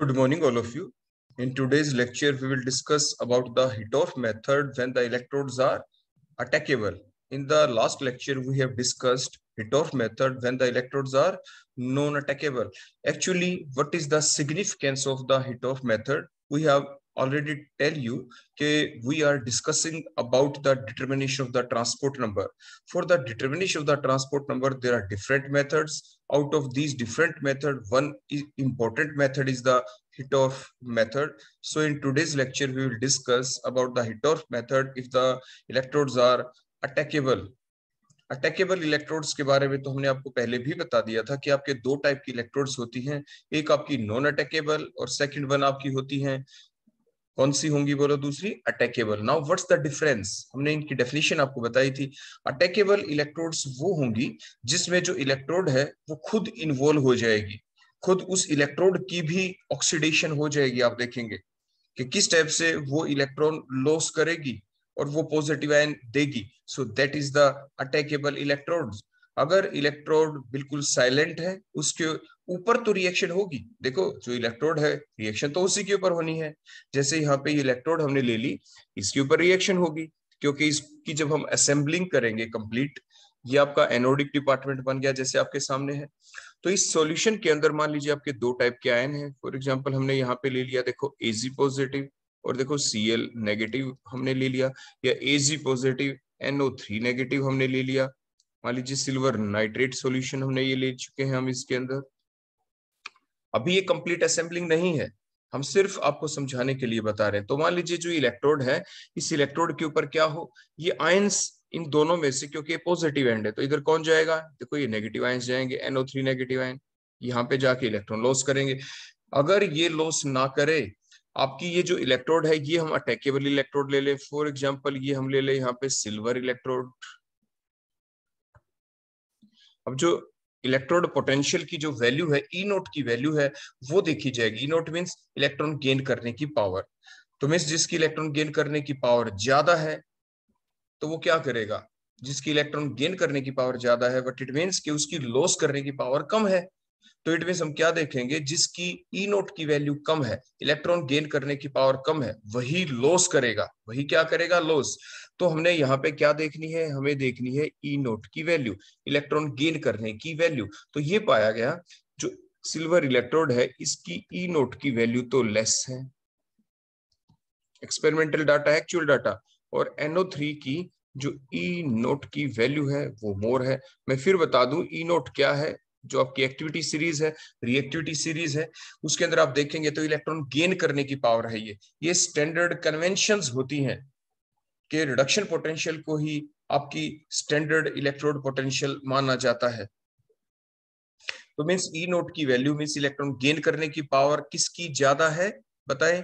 Good morning, all of you. In today's lecture, we will discuss about the Hittorf method when the electrodes are attackable. In the last lecture, we have discussed Hittorf method when the electrodes are non-attackable. Actually, what is the significance of the Hittorf method? We have already tell you okay, we are discussing about the determination of the transport number. For the determination of the transport number, there are different methods out of these different method, one important method is the Hittorf method. So in today's lecture, we will discuss about the Hittorf method if the electrodes are attackable attackable electrodes के बारे में तो हमने आपको पहले भी बता दिया था कि आपके दो टाइप की इलेक्ट्रोड्स होती हैं एक आपकी नॉन अटैकेबल और सेकंड वन आपकी होती हैं कौन सी होंगी बोलो दूसरी attackable now what's the difference हमने इनकी डेफिनेशन आपको बताई थी अटैकेबल इलेक्ट्रोड्स वो होंगी जिसमें जो इलेक्ट्रोड है वो खुद इन्वॉल्व हो जाएगी खुद उस इलेक्ट्रोड की भी ऑक्सीडेशन हो जाएगी आप देखेंगे कि किस टाइप से वो इलेक्ट्रॉन लॉस करेगी और वो पॉजिटिव आयन देगी so that is the attackable electrode अगर इलेक्ट्रोड बिल्कुल साइलेंट है उसके ऊपर तो रिएक्शन होगी देखो जो इलेक्ट्रोड है रिएक्शन तो उसी के ऊपर होनी है जैसे यहाँ पे इलेक्ट्रोड हमने ले ली इसके ऊपर रिएक्शन होगी क्योंकि इसकी जब हम असेंबलिंग करेंगे कंप्लीट ये आपका एनोडिक डिपार्टमेंट बन गया जैसे आपके सामने है तो इस सॉल्यूशन के अंदर मान लीजिए आपके दो टाइप के आयन हैं फॉर एग्जांपल हमने यहाँ पे ले लिया देखो एजी पॉजिटिव और देखो सीएल नेगेटिव हमने ले लिया या AG positive NO three negative हमने ले लिया मान लीजिए सिल्वर नाइट्रेट सोल्यूशन हमने ये ले चुके हैं हम इसके अंदर अभी ये कंप्लीट असेंबलिंग नहीं है हम सिर्फ आपको समझाने के लिए बता रहे हैं तो मान लीजिए जो इलेक्ट्रोड है इस इलेक्ट्रोड के ऊपर क्या हो ये आयंस इन दोनों में से क्योंकि ये पॉजिटिव एंड है तो इधर कौन जाएगा देखो ये नेगेटिव आयंस जाएंगे एनओ थ्री नेगेटिव आयन यहाँ पे जाके इलेक्ट्रॉन लॉस करेंगे अगर ये लॉस ना करे आपकी ये जो इलेक्ट्रोड है ये हम अटैकेबल इलेक्ट्रोड ले लें फॉर एग्जाम्पल ये हम ले लें यहाँ पे सिल्वर इलेक्ट्रोड अब जो इलेक्ट्रोड पोटेंशियल की जो वैल्यू है ई e नोट की वैल्यू है वो देखी जाएगी E e nought means electron gain करने की पावर तो मीन्स जिसकी इलेक्ट्रॉन गेन करने की पावर ज्यादा है तो वो क्या करेगा जिसकी इलेक्ट्रॉन गेन करने की पावर ज्यादा है बट इट मीन्स कि उसकी लॉस करने की पावर कम है तो इट मीन्स हम क्या देखेंगे जिसकी ई e नोट की वैल्यू कम है इलेक्ट्रॉन गेन करने की पावर कम है वही लॉस करेगा वही क्या करेगा लॉस तो हमने यहाँ पे क्या देखनी है हमें देखनी है ई e नोट की वैल्यू इलेक्ट्रॉन गेन करने की वैल्यू तो ये पाया गया जो सिल्वर इलेक्ट्रोड है इसकी ई e नोट की वैल्यू तो लेस है एक्सपेरिमेंटल डाटा एक्चुअल डाटा और थ्री की जो ई e नोट की वैल्यू है वो मोर है मैं फिर बता दू ई नोट क्या है जो आपकी एक्टिविटी सीरीज है रिएक्टिविटी सीरीज है उसके अंदर आप देखेंगे तो इलेक्ट्रॉन गेन करने की पावर है ये ये स्टैंडर्ड कन्वेंशन होती हैं के रिडक्शन पोटेंशियल को ही आपकी स्टैंडर्ड इलेक्ट्रोड पोटेंशियल माना जाता है तो मीन्स ई नोट की वैल्यू मीन्स इलेक्ट्रॉन गेन करने की पावर किसकी ज्यादा है बताए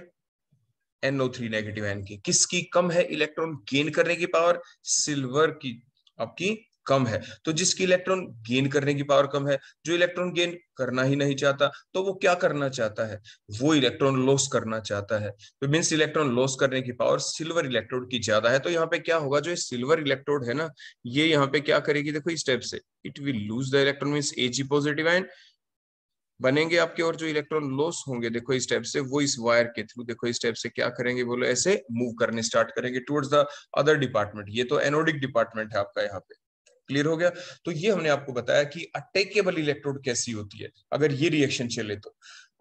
एनओ थ्री नेगेटिव एन की किसकी कम है इलेक्ट्रॉन गेन करने की पावर सिल्वर की आपकी कम है तो जिसकी इलेक्ट्रॉन गेन करने की पावर कम है जो इलेक्ट्रॉन गेन करना ही नहीं चाहता तो वो क्या करना चाहता है वो इलेक्ट्रॉन लॉस करना चाहता है तो मीन्स इलेक्ट्रॉन लॉस करने की पावर सिल्वर इलेक्ट्रोड की ज्यादा है तो यहाँ पे क्या होगा जो सिल्वर इलेक्ट्रोड है ना ये यहाँ पे क्या करेगी देखो इस टाइप से it will lose the electron means AG positive and बनेंगे आपके और जो इलेक्ट्रॉन लॉस होंगे देखो इस टाइप से वो इस वायर के थ्रू देखो इस टाइप से क्या करेंगे बोलो ऐसे मूव करने स्टार्ट करेंगे टुवर्ड्स द अदर डिपार्टमेंट ये तो एनोडिक डिपार्टमेंट है आपका यहाँ पे क्लियर हो गया तो ये हमने आपको बताया कि अटैकेबल इलेक्ट्रोड कैसी होती है अगर ये रिएक्शन चले तो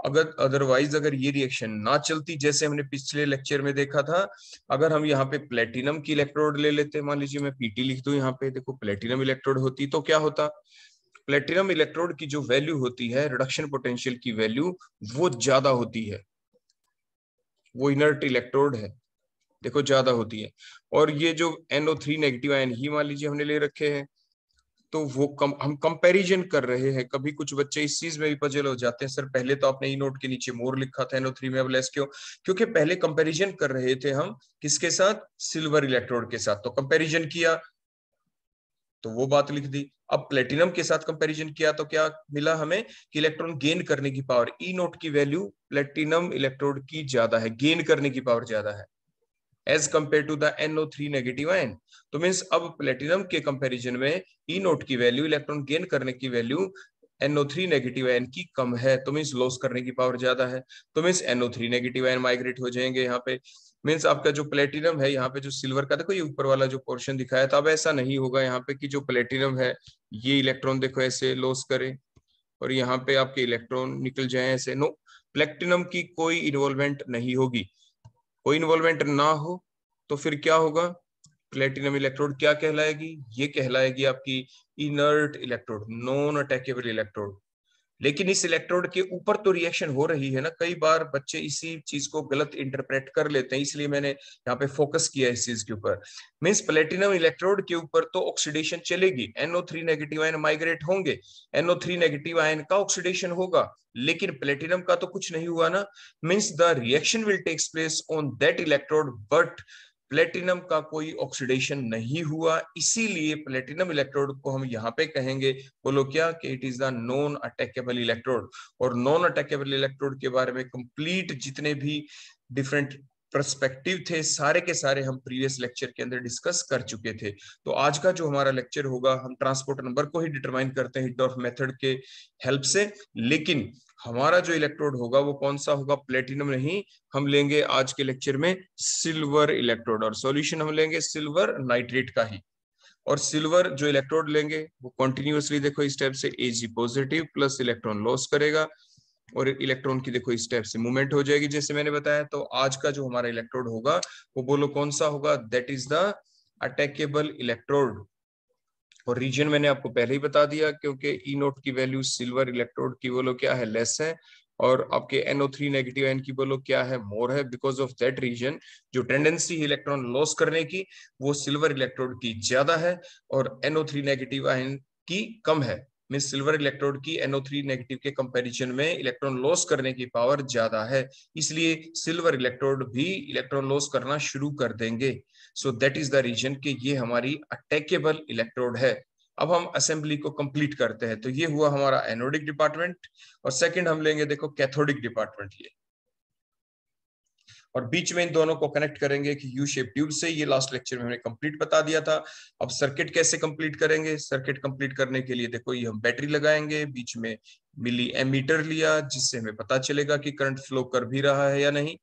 अगर अदरवाइज अगर ये रिएक्शन ना चलती जैसे हमने पिछले लेक्चर में देखा था अगर हम यहाँ पे प्लेटिनम की इलेक्ट्रोड ले लेते मान लीजिए मैं पीटी लिख दू यहाँ पे देखो प्लेटिनम इलेक्ट्रोड होती तो क्या होता प्लेटिनम इलेक्ट्रोड की जो वैल्यू होती है रिडक्शन पोटेंशियल की वैल्यू वो ज्यादा होती है वो इनर्ट इलेक्ट्रोड है देखो ज्यादा होती है और ये जो NO3 नेगेटिव आयन ही मान लीजिए हमने ले रखे हैं तो वो कम हम कंपैरिजन कर रहे हैं कभी कुछ बच्चे इस चीज में भी पजल हो जाते हैं सर पहले तो आपने ई e नोट के नीचे मोर लिखा था एनो थ्री में अब लेस क्यों क्योंकि पहले कंपैरिजन कर रहे थे हम किसके साथ सिल्वर इलेक्ट्रोड के साथ तो कंपैरिजन किया तो वो बात लिख दी अब प्लेटिनम के साथ कंपैरिजन किया तो क्या मिला हमें कि इलेक्ट्रॉन गेन करने की पावर ई नोट की वैल्यू प्लेटिनम इलेक्ट्रोड की ज्यादा है गेन करने की पावर ज्यादा है as compare to the NO three negative ion तो मीन्स अब प्लेटिनम के कंपेरिजन में ई e नोट की वैल्यू इलेक्ट्रॉन गेन करने की value NO three negative ion की कम है तो मीन्स लॉस करने की पावर ज्यादा है तो means NO three negative ion migrate हो जाएंगे यहाँ पे मीन्स आपका जो प्लेटिनम है यहाँ पे जो सिल्वर का देखो ये ऊपर वाला जो पोर्शन दिखाया था अब ऐसा नहीं होगा यहाँ पे कि जो प्लेटिनम है ये इलेक्ट्रॉन देखो ऐसे लॉस करे और यहाँ पे आपके इलेक्ट्रॉन निकल जाए ऐसे नो प्लेटिनम की कोई इन्वॉल्वमेंट नहीं होगी कोई इन्वॉल्वमेंट ना हो तो फिर क्या होगा प्लेटिनम इलेक्ट्रोड क्या कहलाएगी ये कहलाएगी आपकी inert electrode non attackable electrode लेकिन इस इलेक्ट्रोड के ऊपर तो रिएक्शन हो रही है ना कई बार बच्चे इसी चीज को गलत इंटरप्रेट कर लेते हैं इसलिए मैंने यहाँ पे फोकस किया इस चीज के ऊपर मीन्स प्लेटिनम इलेक्ट्रोड के ऊपर तो ऑक्सीडेशन चलेगी NO three negative ion migrate होंगे एनओ थ्री नेगेटिव आयन का ऑक्सीडेशन होगा लेकिन प्लेटिनम का तो कुछ नहीं हुआ ना means the reaction will takes place on that electrode but platinum का कोई ऑक्सीडेशन नहीं हुआ इसीलिए प्लेटिनम इलेक्ट्रोड को हम यहाँ पे कहेंगे बोलो क्या कि it is the non attackable electrode और नॉन अटैकेबल इलेक्ट्रोड के बारे में कंप्लीट जितने भी डिफरेंट प्रस्पेक्टिव थे सारे के सारे हम प्रीवियस लेक्चर के अंदर डिस्कस कर चुके थे तो आज का जो हमारा लेक्चर होगा हम ट्रांसपोर्ट नंबर को ही डिटरमाइन करते हैं हिटडॉर्फ मेथड के हेल्प से लेकिन हमारा जो इलेक्ट्रोड होगा वो कौन सा होगा प्लेटिनम नहीं हम लेंगे आज के लेक्चर में सिल्वर इलेक्ट्रोड और सॉल्यूशन हम लेंगे सिल्वर नाइट्रेट का ही और सिल्वर जो इलेक्ट्रोड लेंगे वो कॉन्टिन्यूसली देखो इस टाइप से AG positive plus electron loss करेगा और इलेक्ट्रॉन की देखो इस टाइप से मूवमेंट हो जाएगी जैसे मैंने बताया तो आज का जो हमारा इलेक्ट्रोड होगा वो बोलो कौन सा होगा that is the attackable electrode और रीजन मैंने आपको पहले ही बता दिया क्योंकि ई e नोट की वैल्यू सिल्वर इलेक्ट्रोड की बोलो क्या है लेस है और आपके एनओ थ्री नेगेटिव एन की बोलो क्या है मोर है बिकॉज ऑफ दैट रीजन जो टेंडेंसी है इलेक्ट्रॉन लॉस करने की वो सिल्वर इलेक्ट्रोड की ज्यादा है और एनओ थ्री नेगेटिव आयन की कम है मीन सिल्वर इलेक्ट्रोड की थ्री नेगेटिव के कंपैरिजन में इलेक्ट्रॉन लॉस करने की पावर ज्यादा है इसलिए सिल्वर इलेक्ट्रोड भी इलेक्ट्रॉन लॉस करना शुरू कर देंगे so that is the reason कि ये हमारी अटैकेबल इलेक्ट्रोड है अब हम असेंबली को कंप्लीट करते हैं तो ये हुआ हमारा एनोडिक डिपार्टमेंट और सेकंड हम लेंगे देखो कैथोडिक डिपार्टमेंट ये और बीच में इन दोनों को कनेक्ट करेंगे कि यू शेप ट्यूब से ये लास्ट लेक्चर में हमने कंप्लीट बता दिया था अब सर्किट कैसे कंप्लीट करेंगे सर्किट कंप्लीट करने के लिए देखो ये हम बैटरी लगाएंगे बीच में मिली एमीटर लिया जिससे हमें पता चलेगा कि करंट फ्लो कर भी रहा है या नहीं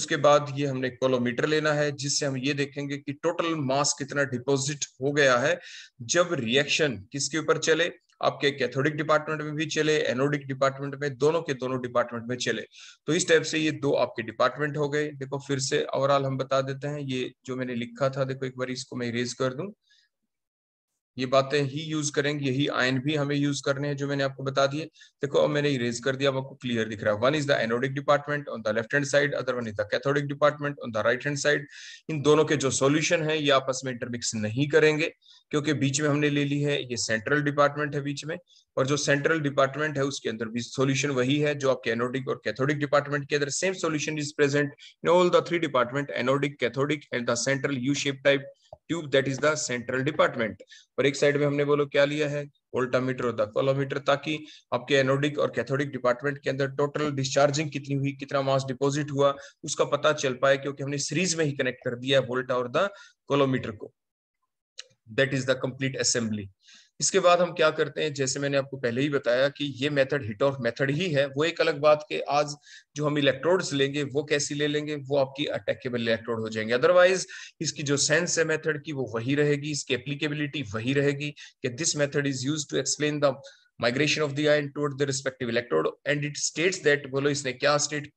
उसके बाद ये हमने कोलोमीटर लेना है जिससे हम ये देखेंगे कि टोटल मास कितना डिपॉजिट हो गया है जब रिएक्शन किसके ऊपर चले आपके कैथोडिक डिपार्टमेंट में भी चले एनोडिक डिपार्टमेंट में दोनों के दोनों डिपार्टमेंट में चले तो इस टाइप से ये दो आपके डिपार्टमेंट हो गए देखो फिर से ओवरऑल हम बता देते हैं ये जो मैंने लिखा था देखो एक बार इसको मैं इरेज कर दूं ये बातें ही यूज करेंगे यही आयन भी हमें यूज करने हैं जो मैंने आपको बता दिए देखो अब मैंने इरेज कर दिया आपको क्लियर दिख रहा है one is the anodic department on the left hand side other one is the cathodic department on the right hand side इन दोनों के जो सोल्यूशन है ये आपस में इंटरमिक्स नहीं करेंगे क्योंकि बीच में हमने ले ली है ये सेंट्रल डिपार्टमेंट है बीच में और जो सेंट्रल डिपार्टमेंट है उसके अंदर भी सॉल्यूशन वही है जो आपके एनोडिक और कैथोडिक डिपार्टमेंट के अंदर same solution is present in all the three department anodic cathodic and the central U shape type tube that is the central department और एक साइड में हमने बोलो क्या लिया है वोल्टामीटर और दक्कोलोमीटर ताकि आपके एनोडिक और कैथोडिक डिपार्टमेंट के अंदर टोटल डिस्चार्जिंग कितनी हुई कितना मास डिपॉजिट हुआ उसका पता चल पाए क्योंकि हमने सीरीज में ही कनेक्ट कर दिया है वोल्टा और द कोलोमीटर को that is the complete assembly इसके बाद हम क्या करते हैं जैसे मैंने आपको पहले ही बताया कि ये मेथड हिट ऑफ मेथड ही है वो एक अलग बात के आज जो हम इलेक्ट्रोड्स लेंगे वो कैसी ले लेंगे वो आपकी अटैकेबल इलेक्ट्रोड हो जाएंगे अदरवाइज इसकी जो सेंस है मेथड की वो वही रहेगी इसकी एप्लीकेबिलिटी वही रहेगी कि this method is use to explain the migration of the ion toward the respective electrode and it states that बोलो इसने क्या स्टेट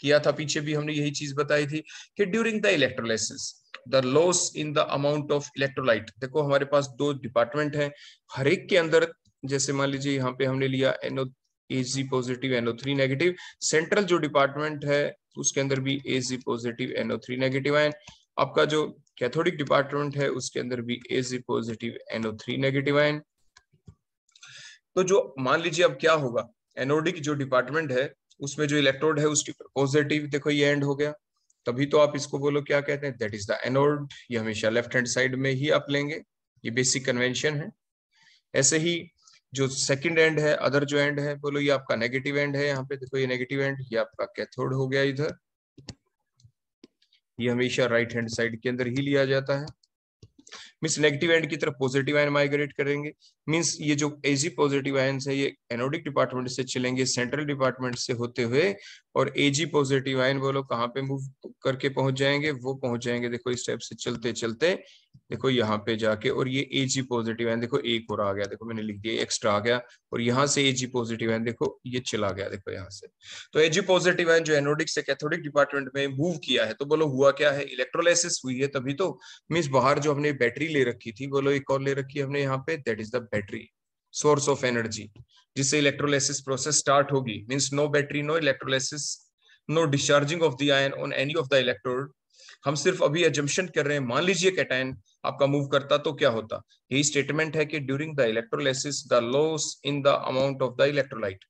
किया था पीछे भी हमने यही चीज बताई थी कि during the electrolysis the loss in the amount of electrolyte देखो हमारे पास दो डिपार्टमेंट हैं हर एक के अंदर जैसे मान लीजिए यहाँ पे हमने लिया N O A G positive NO three negative central जो डिपार्टमेंट है उसके अंदर भी A G positive NO three negative ion आपका जो कैथोडिक डिपार्टमेंट है उसके अंदर भी A G positive NO three negative ion तो जो मान लीजिए अब क्या होगा एनोडिक जो डिपार्टमेंट है उसमें जो इलेक्ट्रोड है उसके पॉजिटिव देखो ये एंड हो गया तभी तो आप इसको बोलो क्या कहते हैं दैट इज द एनोड ये हमेशा लेफ्ट हैंड साइड में ही आप लेंगे ये बेसिक कन्वेंशन है ऐसे ही जो सेकंड एंड है अदर जो एंड है बोलो ये आपका नेगेटिव एंड है यहाँ पे देखो ये नेगेटिव एंड ये आपका कैथोड हो गया इधर ये हमेशा राइट हैंड साइड के अंदर ही लिया जाता है मीन्स नेगेटिव एंड की तरफ पॉजिटिव आयन माइग्रेट करेंगे मीन्स ये जो एजी पॉजिटिव आयन है ये एनोडिक डिपार्टमेंट से चलेंगे सेंट्रल डिपार्टमेंट से होते हुए और एजी पॉजिटिव आयन वो लोग कहाँ पे मूव करके पहुंच जाएंगे वो पहुंच जाएंगे देखो इस टाइप से चलते चलते देखो यहाँ पे जाके और ये ए जी पॉजिटिव है देखो एक और आ गया देखो मैंने लिख दिया एक्स्ट्रा आ गया और यहाँ से ए जी पॉजिटिव है देखो ये चला गया देखो यहाँ से तो ए जी पॉजिटिव है जो एनोडिक से कैथोडिक डिपार्टमेंट में मूव किया है तो बोलो हुआ क्या है इलेक्ट्रोलाइसिस हुई है तभी तो मीन्स बाहर जो हमने बैटरी ले रखी थी बोलो एक और ले रखी है हमने यहाँ पे that is the battery source of energy जिससे इलेक्ट्रोलाइसिस प्रोसेस स्टार्ट होगी means no battery no electrolysis no discharging of the ion on any of the electrode हम सिर्फ अभी एजम्पन कर रहे हैं मान लीजिए कैटाइन आपका मूव करता तो क्या होता यही स्टेटमेंट है कि during the electrolysis the loss in the amount of the electrolyte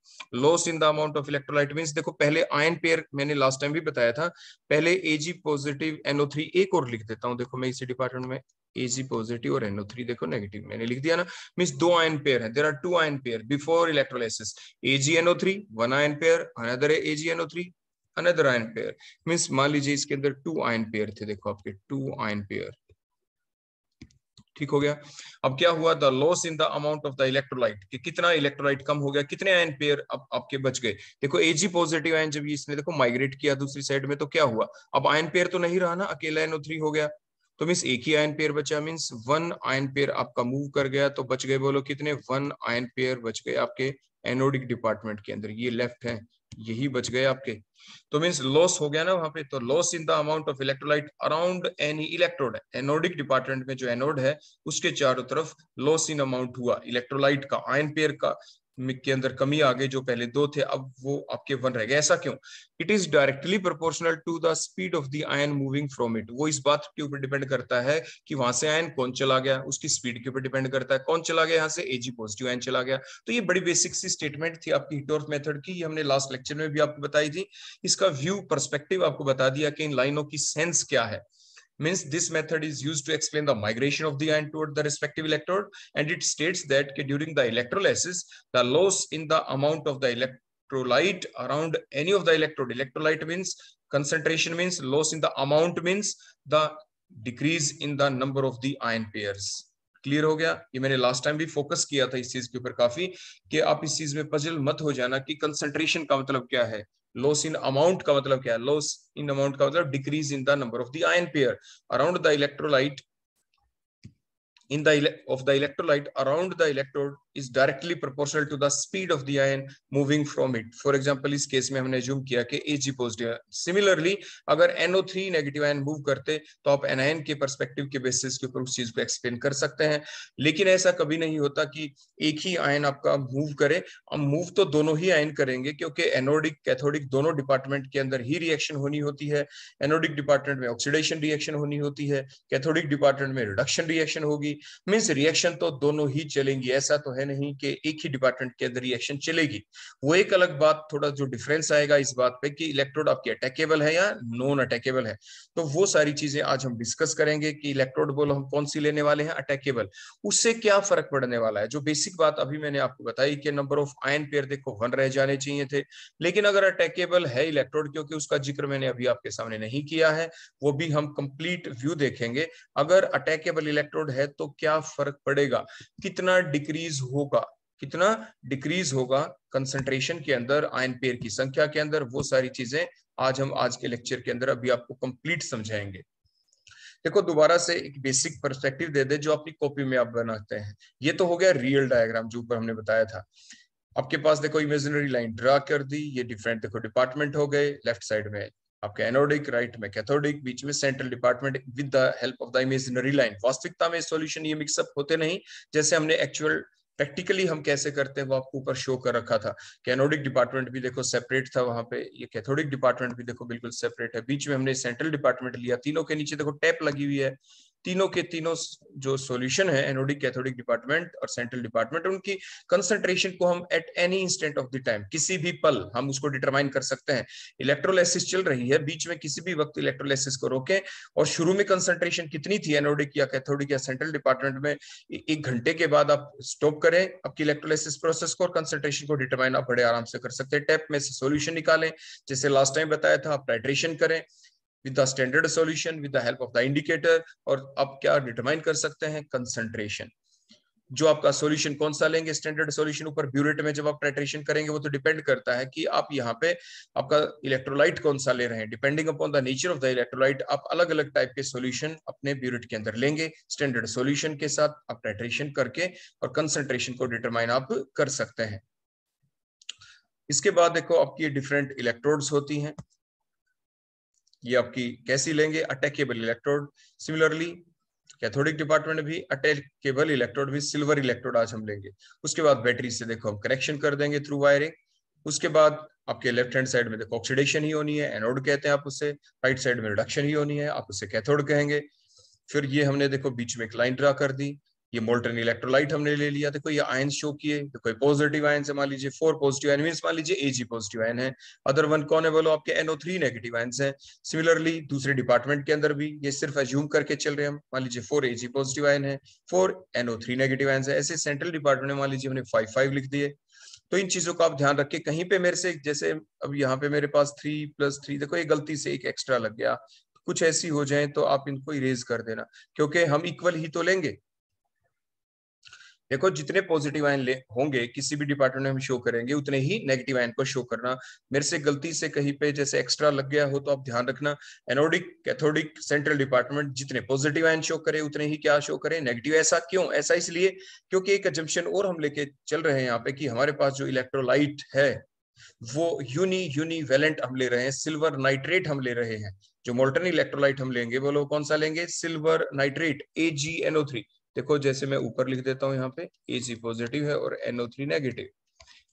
loss in the amount of electrolyte mean देखो पहले आयन पेयर मैंने लास्ट टाइम भी बताया था पहले एजी पॉजिटिव एनओ थ्री एक और लिख देता हूँ देखो मैं इसी डिपार्टमेंट में एजी पॉजिटिव और एनओ थ्री देखो नेगेटिव मैंने लिख दिया ना मीन्स दो आयन पेयर है there are two ion pair before electrolysis A G N O three one ion pair another A G N O three another ion pair means मान लीजिए इसके अंदर टू आयन पेयर थे देखो आपके टू आयन पेयर ठीक हो गया अब क्या हुआ the loss in the amount of the electrolyte कि कितना इलेक्ट्रोलाइट कम हो गया कितने आयन पेयर अब आपके बच गए देखो एजी पॉजिटिव आयन जब इसने देखो माइग्रेट किया दूसरी साइड में तो क्या हुआ अब आयन पेयर तो नहीं रहा ना अकेला एनओ हो गया तो मीन्स एक ही आयन पेयर बचा मीन्स वन आयन पेयर आपका मूव कर गया तो बच गए बोलो कितने वन आयन पेयर बच गए आपके एनोडिक डिपार्टमेंट के अंदर ये लेफ्ट है यही बच गए आपके तो मीन्स लॉस हो गया ना वहां पे तो loss in the amount of electrolyte around any electrode anodic department में जो एनोड है उसके चारों तरफ लॉस इन अमाउंट हुआ इलेक्ट्रोलाइट का आयन पेयर का के अंदर कमी आ गई जो पहले दो थे अब वो आपके वन रह गए ऐसा क्यों it is directly proportional to the speed of the ion moving from it वो इस बात के ऊपर डिपेंड करता है कि वहां से आयन कौन चला गया उसकी स्पीड के ऊपर डिपेंड करता है कौन चला गया यहाँ से एजी पॉजिटिव आयन चला गया तो ये बड़ी बेसिक सी स्टेटमेंट थी आपकी हिटोर्थ मेथड की ये हमने लास्ट लेक्चर में भी आपको बताई थी इसका व्यू परस्पेक्टिव आपको बता दिया कि इन लाइनों की सेंस क्या है means this method is used to explain the migration of the ion toward the respective electrode and it states that during the electrolysis the loss in the amount of the electrolyte around any of the electrode electrolyte means concentration means loss in the amount means the decrease in the number of the ion pairs clear हो गया ये मैंने last time भी focus किया था इस चीज के ऊपर काफी कि आप इस चीज में पजल मत हो जाना कि कंसंट्रेशन का मतलब क्या है लॉस इन अमाउंट का मतलब क्या है लॉस इन अमाउंट का मतलब decrease in the number of the ion pair around the electrolyte in the of the electrolyte around the electrode is directly proportional to the speed of the ion moving from it for example is case mein humne assume kiya कि Ag positive है similarly agar NO3 negative ion move karte to aap anion ke perspective ke basis ke upar us cheez ko explain kar sakte hain lekin aisa kabhi nahi hota ki ek hi ion aapka move kare हम move to dono hi ion karenge kyunki anodic cathodic dono department ke andar hi reaction honi hoti hai anodic department mein oxidation reaction honi hoti hai cathodic department mein reduction reaction hogi means reaction तो दोनों ही चलेंगी ऐसा तो है नहीं कि एक ही department के अंदर रिएक्शन चलेगी वो एक अलग बात थोड़ा जो डिफरेंस आएगा इस बात पे कि इलेक्ट्रोड आपके अटैकेबल है या नॉन अटैकेबल है तो वो सारी चीजें आज हम डिस्कस करेंगे कि इलेक्ट्रोड बोल हम कौन सी लेने वाले हैं अटैकेबल उससे क्या फर्क पड़ने वाला है जो बेसिक बात अभी मैंने आपको बताई कि नंबर ऑफ आयन पेयर देखो वन रह जाने चाहिए थे लेकिन अगर अटैकेबल है इलेक्ट्रोड क्योंकि उसका जिक्र मैंने अभी आपके सामने नहीं किया है वो भी हम कंप्लीट व्यू देखेंगे अगर अटैकेबल इलेक्ट्रोड है तो तो क्या फर्क पड़ेगा कितना डिक्रीज होगा कितना डिक्रीज होगा कंसंट्रेशन के अंदर आयन पेयर की संख्या के अंदर वो सारी चीजें आज हम आज के लेक्चर के अंदर अभी आपको कंप्लीट समझाएंगे देखो दोबारा से एक बेसिक पर्सपेक्टिव दे दे जो अपनी कॉपी में आप बनाते हैं ये तो हो गया रियल डायग्राम जो ऊपर हमने बताया था आपके पास देखो इमेजिनरी लाइन ड्रा कर दी ये डिफरेंट देखो डिपार्टमेंट हो गए लेफ्ट साइड में आपके एनोडिक राइट में कैथोडिक बीच में central department with the help of the imaginary line वास्तविकता में सॉल्यूशन ये मिक्सअप होते नहीं जैसे हमने एक्चुअल प्रैक्टिकली हम कैसे करते हैं वो आपको ऊपर शो कर रखा था कैनोडिक डिपार्टमेंट भी देखो सेपरेट था वहां पे ये कैथोडिक डिपार्टमेंट भी देखो बिल्कुल सेपरेट है बीच में हमने सेंट्रल डिपार्टमेंट लिया तीनों के नीचे देखो टैप लगी हुई है तीनों के तीनों जो सॉल्यूशन है एनोडिक कैथोडिक डिपार्टमेंट और सेंट्रल डिपार्टमेंट उनकी कंसंट्रेशन को हम at any instant of the time किसी भी पल हम उसको डिटरमाइन कर सकते हैं इलेक्ट्रोलाइसिस चल रही है बीच में किसी भी वक्त इलेक्ट्रोलाइसिस को रोकें और शुरू में कंसंट्रेशन कितनी थी एनोडिक या कैथोडिक या सेंट्रल डिपार्टमेंट में एक घंटे के बाद आप स्टॉप करें आपकी इलेक्ट्रोलाइसिस प्रोसेस को और कंसेंट्रेशन को डिटरमाइन आप बड़े आराम से कर सकते हैं टैप में से सोल्यूशन निकालें जैसे लास्ट टाइम बताया था आप टाइट्रेशन करें with the standard solution with the help of the indicator और आप क्या डिटरमाइन कर सकते हैं कंसंट्रेशन जो आपका सॉल्यूशन कौन सा लेंगे स्टैंडर्ड सॉल्यूशन ऊपर ब्यूरेट में जब आप टाइट्रेशन करेंगे वो तो डिपेंड करता है कि आप यहाँ पे आपका इलेक्ट्रोलाइट कौन सा ले रहे हैं depending upon the nature of the electrolyte आप अलग अलग टाइप के सॉल्यूशन अपने ब्यूरेट के अंदर लेंगे स्टैंडर्ड सोल्यूशन के साथ आप टाइट्रेशन करके और कंसंट्रेशन को डिटरमाइन आप कर सकते हैं इसके बाद देखो आपकी डिफरेंट इलेक्ट्रोड्स होती हैं ये आपकी कैसी लेंगे attackable electrode similarly cathodic department भी अटैकेबल इलेक्ट्रोड भी सिल्वर इलेक्ट्रोड आज हम लेंगे उसके बाद बैटरी से देखो हम कनेक्शन कर देंगे थ्रू वायरिंग उसके बाद आपके लेफ्ट हैंड साइड में देखो ऑक्सीडेशन ही होनी है एनोड कहते हैं आप उसे राइट साइड में रिडक्शन ही होनी है आप उसे कैथोड कहेंगे फिर ये हमने देखो बीच में एक लाइन ड्रा कर दी ये मोल्टन इलेक्ट्रोलाइट हमने ले लिया देखो ये आयन शो किए देखो ये पॉजिटिव आयन से मान लीजिए फोर पॉजिटिव आयन मीन मान लीजिए एजी पॉजिटिव आयन है अदर वन कौन है बोलो आपके एनओ थ्री नेगेटिव आयन है सिमिलरली दूसरे डिपार्टमेंट के अंदर भी ये सिर्फ एज्यूम करके चल रहे हैं हम मान लीजिए फोर एजी पॉजिटिव आयन है four N O three negative ion है ऐसे सेंट्रल डिपार्टमेंट में मान लीजिए हमने फाइव फाइव लिख दिए तो इन चीजों का आप ध्यान रखिए कहीं पे मेरे से जैसे अब यहाँ पे मेरे पास थ्री प्लस थ्री देखो ये गलती से एक एक्स्ट्रा लग गया कुछ ऐसी हो जाए तो आप इनको इरेज कर देना क्योंकि हम इक्वल ही तो लेंगे देखो जितने पॉजिटिव आयन होंगे किसी भी डिपार्टमेंट में हम शो करेंगे उतने ही नेगेटिव आयन को शो करना मेरे से गलती से कहीं पे जैसे एक्स्ट्रा लग गया हो तो आप ध्यान रखना एनोडिक कैथोडिक सेंट्रल डिपार्टमेंट जितने पॉजिटिव आयन शो करे उतने ही क्या शो करें नेगेटिव ऐसा क्यों ऐसा इसलिए क्योंकि एक एजम्पन और हम लेके चल रहे हैं यहाँ पे कि हमारे पास जो इलेक्ट्रोलाइट है वो यूनी यूनिवेलेंट हम ले रहे हैं सिल्वर नाइट्रेट हम ले रहे हैं जो मोल्टन इलेक्ट्रोलाइट हम लेंगे वो लोग कौन सा लेंगे सिल्वर नाइट्रेट एजीएनओ थ्री देखो जैसे मैं ऊपर लिख देता हूँ यहाँ पे ए जी पॉजिटिव है और एनओ थ्री नेगेटिव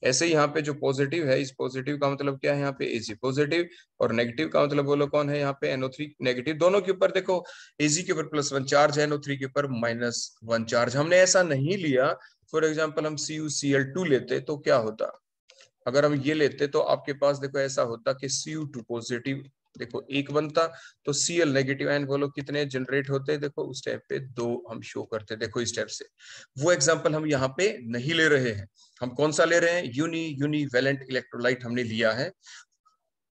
ऐसे यहाँ पे जो पॉजिटिव है इस पॉजिटिव का मतलब क्या है यहाँ पे एजी पॉजिटिव और नेगेटिव का मतलब बोलो कौन है यहाँ पे एनओ थ्री नेगेटिव दोनों के ऊपर देखो एजी के ऊपर प्लस वन चार्ज है एनओ थ्री के ऊपर माइनस वन चार्ज हमने ऐसा नहीं लिया फॉर एग्जाम्पल हम C U C L two लेते तो क्या होता अगर हम ये लेते तो आपके पास देखो ऐसा होता कि सी यू टू पॉजिटिव देखो एक बनता तो सी नेगेटिव आयन बोलो कितने जनरेट होते देखो उस टाइम पे दो हम शो करते देखो इस टाइप से वो एग्जाम्पल हम यहाँ पे नहीं ले रहे हैं हम कौन सा ले रहे हैं यूनि यूनिवेलेंट इलेक्ट्रोलाइट हमने लिया है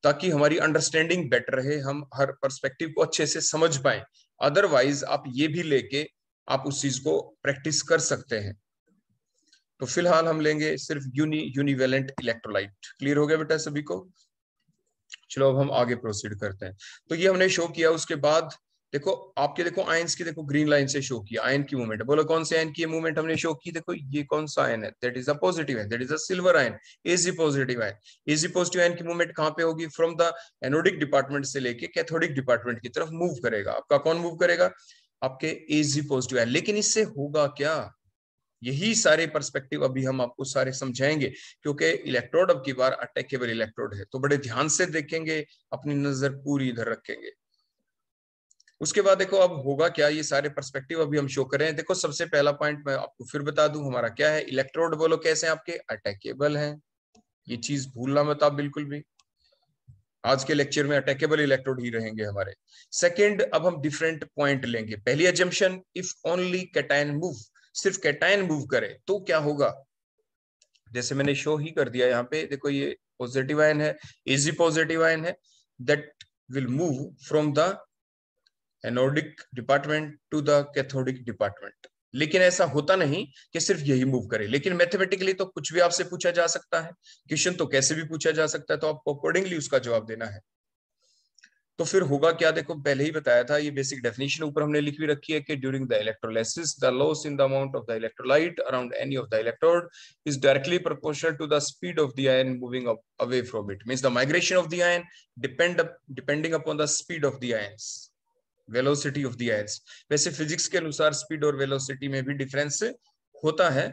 ताकि हमारी अंडरस्टैंडिंग बेटर रहे हम हर परस्पेक्टिव को अच्छे से समझ पाए अदरवाइज आप ये भी लेके आप उस चीज को प्रैक्टिस कर सकते हैं तो फिलहाल हम लेंगे सिर्फ यूनी यूनिवेलेंट इलेक्ट्रोलाइट क्लियर हो गया बेटा सभी को चलो अब हम आगे प्रोसीड करते हैं तो ये हमने शो किया उसके बाद देखो आपके देखो आयन की देखो ग्रीन लाइन से शो किया आयन की मूवमेंट बोलो कौन से आयन की मूवमेंट हमने शो की देखो ये कौन सा आयन है दैट इज अ पॉजिटिव है that is a silver ion A G positive ion A G positive ion की मूवमेंट कहां पे होगी फ्रॉम द एनोडिक डिपार्टमेंट से लेके कैथोडिक डिपार्टमेंट की तरफ मूव करेगा आपका कौन मूव करेगा आपके एजी पॉजिटिव आयन लेकिन इससे होगा क्या यही सारे पर्सपेक्टिव अभी हम आपको सारे समझाएंगे क्योंकि इलेक्ट्रोड अब की बार अटैकेबल इलेक्ट्रोड है तो बड़े ध्यान से देखेंगे अपनी नजर पूरी इधर रखेंगे उसके बाद देखो अब होगा क्या ये सारे पर्सपेक्टिव अभी हम शो कर रहे हैं देखो सबसे पहला पॉइंट मैं आपको फिर बता दूं हमारा क्या है इलेक्ट्रोड बोलो कैसे आपके अटैकेबल हैं ये चीज भूलना मत आप बिल्कुल भी आज के लेक्चर में अटैकेबल इलेक्ट्रोड ही रहेंगे हमारे सेकंड अब हम डिफरेंट पॉइंट लेंगे पहली assumption if only cation move सिर्फ कैटाइन मूव करे तो क्या होगा जैसे मैंने शो ही कर दिया यहाँ पे देखो ये पॉजिटिव आयन है इजी पॉजिटिव आयन है that will move from the anodic department to the cathodic department लेकिन ऐसा होता नहीं कि सिर्फ यही मूव करे लेकिन मैथमेटिकली तो कुछ भी आपसे पूछा जा सकता है क्वेश्चन तो कैसे भी पूछा जा सकता है तो आपको अकॉर्डिंगली उसका जवाब देना है तो फिर होगा क्या देखो पहले ही बताया था ये बेसिक डेफिनेशन ऊपर हमने लिख भी रखी है कि during the electrolysis the loss in the amount of the electrolyte around any of the electrode is directly proportional to the speed of the ion moving away from it means the migration of the ion depend depending upon the speed of the ions velocity of the ions वैसे physics के अनुसार speed और velocity में भी difference होता है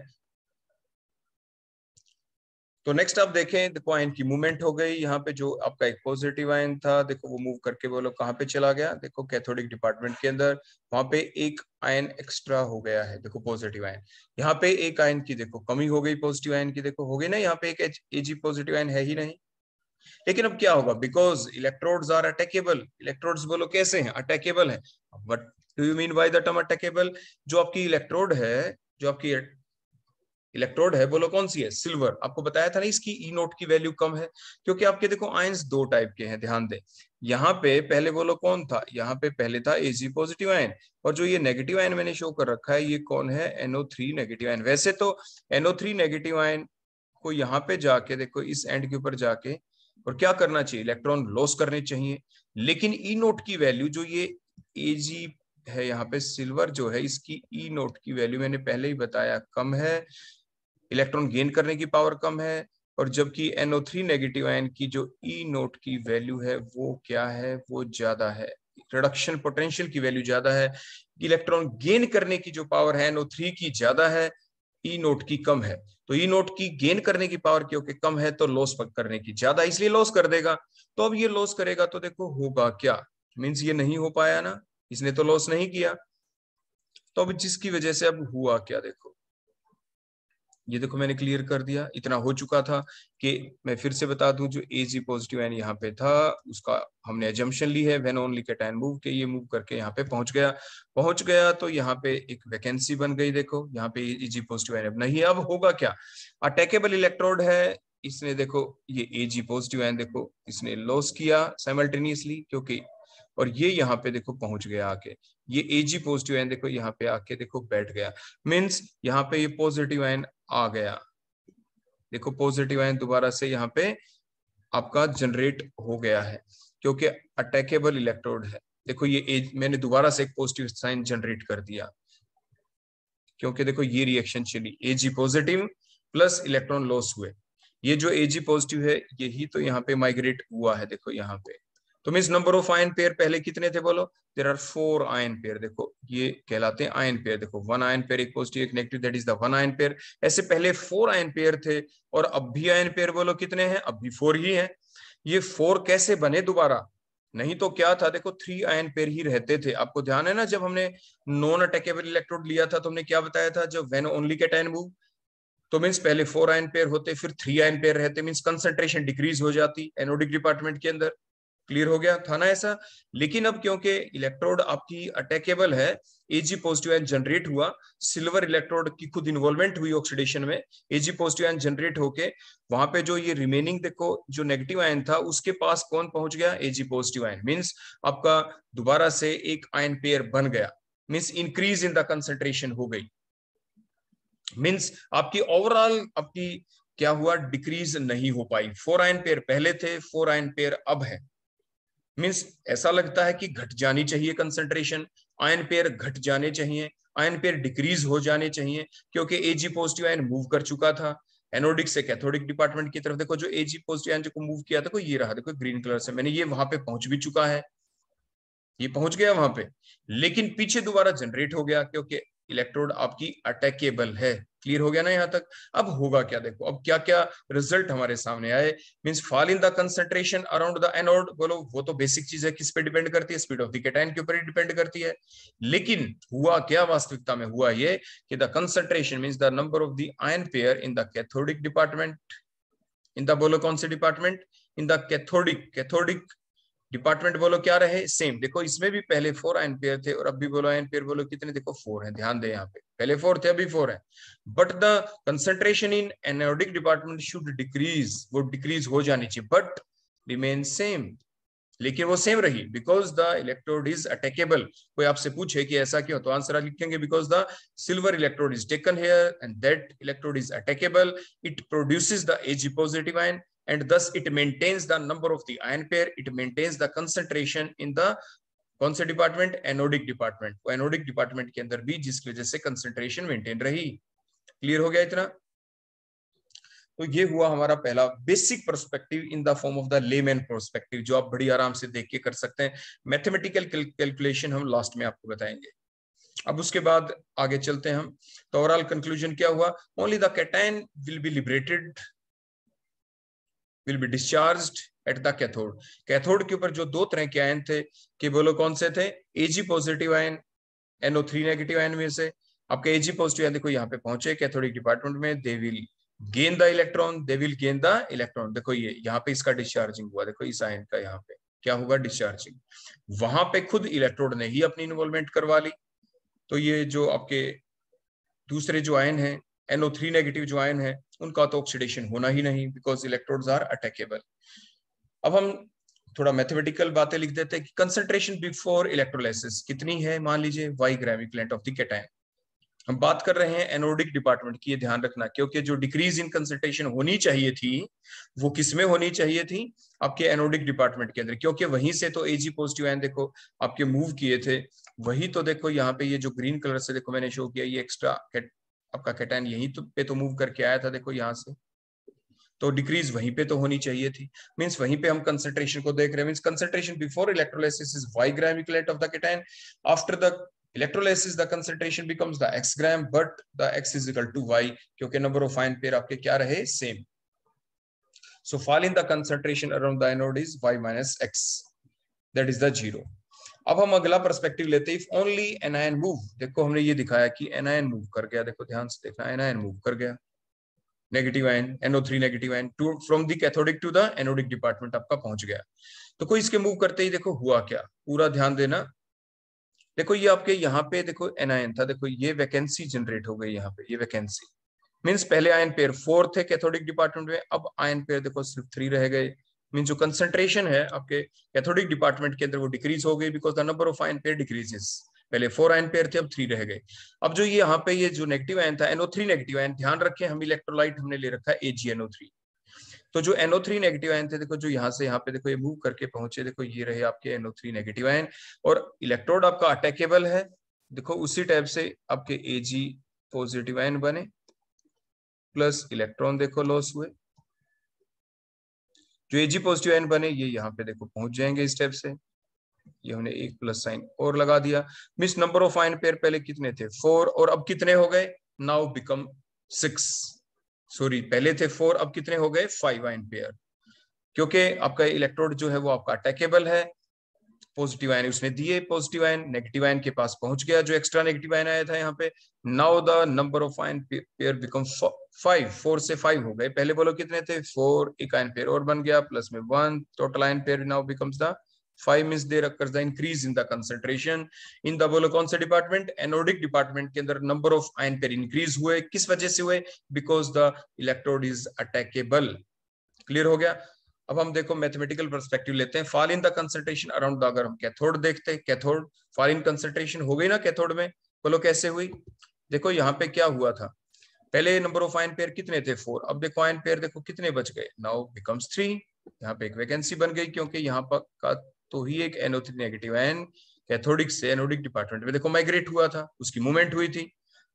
तो next आप देखें देखो आयन की मूवमेंट हो गई यहाँ पे जो आपका एक पॉजिटिव आयन था देखो वो मूव करके बोलो कहाँ पे चला गया देखो कैथोडिक डिपार्टमेंट के अंदर वहां पे एक आयन एक्स्ट्रा हो गया है देखो पॉजिटिव आयन यहाँ पे एक आयन की देखो कमी हो गई पॉजिटिव आयन की देखो हो गई ना यहाँ पे एक एजी पॉजिटिव आयन है ही नहीं लेकिन अब क्या होगा because electrode are attackable electrode बोलो कैसे है अटैकेबल है but do you mean by the term attackable जो आपकी इलेक्ट्रोड है जो आपकी इलेक्ट्रोड है बोलो कौन सी है सिल्वर आपको बताया था ना इसकी ई e नोट की वैल्यू कम है क्योंकि आपके देखो आयंस दो टाइप के हैं ध्यान दें यहाँ पे पहले बोलो कौन था यहाँ पे पहले था एजी पॉजिटिव आयन और जो ये नेगेटिव आयन मैंने शो कर रखा है ये कौन है एनओ थ्री नेगेटिव आयन वैसे तो एनओ थ्री नेगेटिव आयन को यहाँ पे जाके देखो इस एंड के ऊपर जाके और क्या करना चाहिए इलेक्ट्रॉन लॉस करने चाहिए लेकिन ई e नोट की वैल्यू जो ये जी है यहाँ पे सिल्वर जो है इसकी ई e नोट की वैल्यू मैंने पहले ही बताया कम है इलेक्ट्रॉन गेन करने की पावर कम है और जबकि NO3 नेगेटिव आयन की जो ई e नोट की वैल्यू है वो क्या है वो ज्यादा है रिडक्शन पोटेंशियल की वैल्यू ज्यादा है इलेक्ट्रॉन गेन करने की जो पावर है NO3 की ज्यादा है ई e नोट की कम है तो ई e नोट की गेन करने की पावर क्योंकि कम है तो लॉस करने की ज्यादा इसलिए लॉस कर देगा तो अब ये लॉस करेगा तो देखो होगा क्या मीन्स ये नहीं हो पाया ना इसने तो लॉस नहीं किया तो अब जिसकी वजह से अब हुआ क्या देखो ये देखो मैंने क्लियर कर दिया इतना हो चुका था कि मैं फिर से बता दूं जो ए जी पॉजिटिव एन यहाँ पे था उसका हमने एजम्पन ली है when only cation move के ये मूव करके यहाँ पे पहुंच गया पहुंच गया तो यहाँ पे एक वैकेंसी बन गई देखो यहाँ पे ए जी पॉजिटिव एन अब नहीं अब होगा क्या अटैकेबल इलेक्ट्रोड है इसने देखो ये ए जी पॉजिटिव एन देखो इसने लॉस किया साइमल्टेनियसली क्योंकि और ये यहाँ पे देखो पहुंच गया आके ये एजी पॉजिटिव आयन देखो यहाँ पे आके देखो बैठ गया मीन्स यहाँ पे ये पॉजिटिव आयन आ गया देखो पॉजिटिव आयन दोबारा से यहाँ पे आपका जनरेट हो गया है क्योंकि अटैकेबल इलेक्ट्रोड है देखो ये एज मैंने दोबारा से एक पॉजिटिव साइन जनरेट कर दिया क्योंकि देखो ये रिएक्शन चली A G positive plus electron loss हुए ये जो एजी पॉजिटिव है यही तो यहाँ पे माइग्रेट हुआ है देखो यहाँ पे तो mean number of ion pair पहले कितने थे बोलो there are four ion pair देखो ये कहलाते हैं आयन पेयर देखो one ion pair equals to एक negative that is the one ion pair ऐसे पहले फोर आयन पेयर थे और अब भी आयन पेयर बोलो कितने हैं अब भी फोर ही हैं ये फोर कैसे बने दोबारा नहीं तो क्या था देखो थ्री आयन पेयर ही रहते थे आपको ध्यान है ना जब हमने नॉन अटैकेबल इलेक्ट्रोड लिया था तो हमने क्या बताया था जब when only cation move तो मीन्स पहले फोर आयन पेयर होते फिर थ्री आयन पेयर रहते मीन्स कंसेंट्रेशन डिक्रीज हो जाती एनोडिक डिपार्टमेंट के अंदर क्लियर हो गया था ना ऐसा लेकिन अब क्योंकि इलेक्ट्रोड आपकी अटैकेबल है एजी पॉजिटिव आयन जनरेट हुआ सिल्वर इलेक्ट्रोड की खुद इन्वॉल्वमेंट हुई ऑक्सीडेशन में एजी पॉजिटिव आयन जनरेट होके वहां पे जो ये रिमेनिंग देखो जो नेगेटिव आयन था उसके पास कौन पहुंच गया एजी पॉजिटिव आयन मीन्स आपका दोबारा से एक आयन पेयर बन गया means increase in the concentration हो गई मीन्स आपकी ओवरऑल आपकी क्या हुआ डिक्रीज नहीं हो पाई फोर आयन पेयर पहले थे फोर आयन पेयर अब है मीन्स ऐसा लगता है कि घट जानी चाहिए कंसेंट्रेशन आयन पेयर घट जाने चाहिए आयन पेयर डिक्रीज हो जाने चाहिए क्योंकि एजी पॉजिटिव आयन मूव कर चुका था एनोडिक से कैथोडिक डिपार्टमेंट की तरफ देखो जो एजी पॉजिटिव आयन जो मूव किया था ये रहा देखो ग्रीन कलर से मैंने ये वहां पे पहुंच भी चुका है ये पहुंच गया वहां पे लेकिन पीछे दोबारा जनरेट हो गया क्योंकि इलेक्ट्रोड आपकी अटैकेबल है क्लियर हो गया ना यहाँ तक अब होगा क्या देखो अब क्या क्या रिजल्ट हमारे सामने आए mean fall in the concentration around the anode बोलो वो तो बेसिक चीज है किस पे डिपेंड करती है स्पीड ऑफ द कैटायन के ऊपर डिपेंड करती है लेकिन हुआ क्या वास्तविकता में हुआ ये कि the concentration means the number of the ion pair in the cathodic department in the बोलो कौन से department in the cathodic cathodic department बोलो क्या रहे सेम देखो इसमें भी पहले फोर आयन पेयर थे और अब भी बोलो आयन पेयर बोलो कितने देखो फोर है ध्यान दे यहाँ पे पहले फोर थे अभी फोर है but the concentration in anodic department should decrease वो डिक्रीज हो जानी चाहिए बट रिमेन सेम लेकिन वो सेम रही because the electrode is attackable कोई आपसे पूछे कि ऐसा क्यों तो आंसर आप लिखेंगे because the silver electrode is taken here and that electrode is attackable it produces the A G positive ion and thus it maintains the number of the ion pair, it maintains the concentration in the कौन से department anodic department वो anodic department के अंदर भी जिसकी वजह से concentration maintain रही क्लियर हो गया इतना तो ये हुआ हमारा पहला basic perspective in the form of the layman perspective जो आप बड़ी आराम से देख के कर सकते हैं मैथमेटिकल कैलकुलेशन हम लास्ट में आपको बताएंगे अब उसके बाद आगे चलते हैं हम तो ओवरऑल कंक्लूजन क्या हुआ only the cation will be liberated will be discharge at the cathode cathode के ऊपर जो दो तरह के आयन थे कि बोलो कौन से थे A G positive ion N O three negative ion में से आपके एजी पॉजिटिव आयन देखो यहाँ पे पहुंचे कैथोडिक डिपार्टमेंट में they will gain the electron they will gain the electron देखो ये यहाँ पे इसका डिस्चार्जिंग हुआ देखो इस आयन का यहाँ पे क्या होगा डिस्चार्जिंग वहां पे खुद इलेक्ट्रोड ने ही अपनी इन्वॉल्वमेंट करवा ली तो ये जो आपके दूसरे जो आयन है एनओ थ्री नेगेटिव जो आयन है उनका तो ऑक्सीडेशन होना ही नहीं बिकॉज इलेक्ट्रोड आर अटैकेबल अब हम थोड़ा मैथमेटिकल बातें लिख देते हैं कि कंसेंट्रेशन बिफोर इलेक्ट्रोलाइसिस कितनी है मान लीजिए Y gram equivalent of the cation हम बात कर रहे हैं एनोडिक डिपार्टमेंट की ये ध्यान रखना क्योंकि जो डिक्रीज इन कंसेंट्रेशन होनी चाहिए थी वो किसमें होनी चाहिए थी आपके एनोडिक डिपार्टमेंट के अंदर क्योंकि वहीं से तो एजी पॉजिटिव आयन देखो आपके मूव किए थे वही तो देखो यहाँ पे ये जो ग्रीन कलर से देखो मैंने शो किया ये एक्स्ट्रा आपका कैटाइन यहीं तो, पे तो मूव करके आया था देखो यहाँ से तो डिक्रीज वहीं पे तो होनी चाहिए थी मींस वहीं पे हम कंसंट्रेशन को देख रहे हैं कंसंट्रेशन बिफोर इलेक्ट्रोलाइसिस इलेक्ट्रोलाइसिस क्या रहे same so fall in the around X that is the अब हम अगला परस्पेक्टिव लेते हैं इफ ओनली एनायन मूव देखो हमने ये दिखाया कि एनायन मूव कर गया देखो ध्यान से देखना एनायन मूव कर गया negative ion N O three negative ion to from the cathodic to the anodic department आपका पहुंच गया तो कोई इसके मूव करते ही देखो हुआ क्या पूरा ध्यान देना देखो ये आपके यहाँ पे देखो एनायन था देखो ये वैकेंसी जनरेट हो गई यहाँ पे ये वैकेंसी मीन्स पहले आयन पेयर फोर थे कैथोडिक डिपार्टमेंट में अब आयन पेयर देखो सिर्फ थ्री रह गए मीन जो कंसेंट्रेशन है आपके कैथोडिक डिपार्टमेंट के अंदर वो डिक्रीज हो गई because the number of ion pair decreases पहले फोर आयन पेयर थे अब थ्री रह गए अब जो ये यहाँ पे ये जो नेगेटिव आयन था एनओ थ्री नेगेटिव आयन ध्यान रखें हम इलेक्ट्रोलाइट हमने ले रखा है एजीएनओ थ्री तो जो एनओ थ्री नेगेटिव आयन थे देखो जो यहाँ से यहाँ पे देखो ये मूव करके पहुंचे देखो ये रहे आपके एनओ थ्री नेगेटिव आयन और इलेक्ट्रोड आपका अटैकेबल है देखो उसी टाइप से आपके एजी पॉजिटिव आयन बने प्लस इलेक्ट्रॉन देखो लॉस हुए जो ए जी पॉजिटिव एन बने ये यहाँ पे देखो पहुंच जाएंगे इस से ये हमने एक प्लस साइन और लगा दिया means number of ion pair पहले कितने थे फोर और अब कितने हो गए नाउ बिकम सिक्स सॉरी पहले थे फोर अब कितने हो गए फाइव आइन पेयर क्योंकि आपका इलेक्ट्रोड जो है वो आपका अटैकेबल है पॉजिटिव आयन उसने दिए पॉजिटिव आयन नेगेटिव आयन के पास पहुंच गया जो एक्स्ट्रा नेगेटिव आयन आया था यहाँ पे now the number of ion pair become five four से फाइव हो गए पहले बोलो कितने थे फोर एक आयन पेयर और बन गया प्लस में one total ion pair now becomes the five means there occur the increase in the concentration in the बोलो कौन से डिपार्टमेंट एनोडिक डिपार्टमेंट के अंदर number of ion pair increase हुए किस वजह से हुए because the electrode is attackable clear हो गया अब हम देखो मैथमेटिकल परस्पेक्टिव लेते हैं fall in the concentration around the अगर हम कैथोड देखते हैं कैथोड फॉल इन कंसंट्रेशन हो गई ना कैथोड में बोलो कैसे हुई देखो यहाँ पे क्या हुआ था पहले नंबर ऑफ आयन पेयर कितने थे फोर अब देखो आयन पेयर देखो कितने बच गए नाउ बिकम्स थ्री यहाँ पे एक वैकेंसी बन गई क्योंकि यहाँ पर का तो ही एक NO three negative ion cathodic से एनोडिक डिपार्टमेंट में देखो माइग्रेट हुआ था उसकी मूवमेंट हुई थी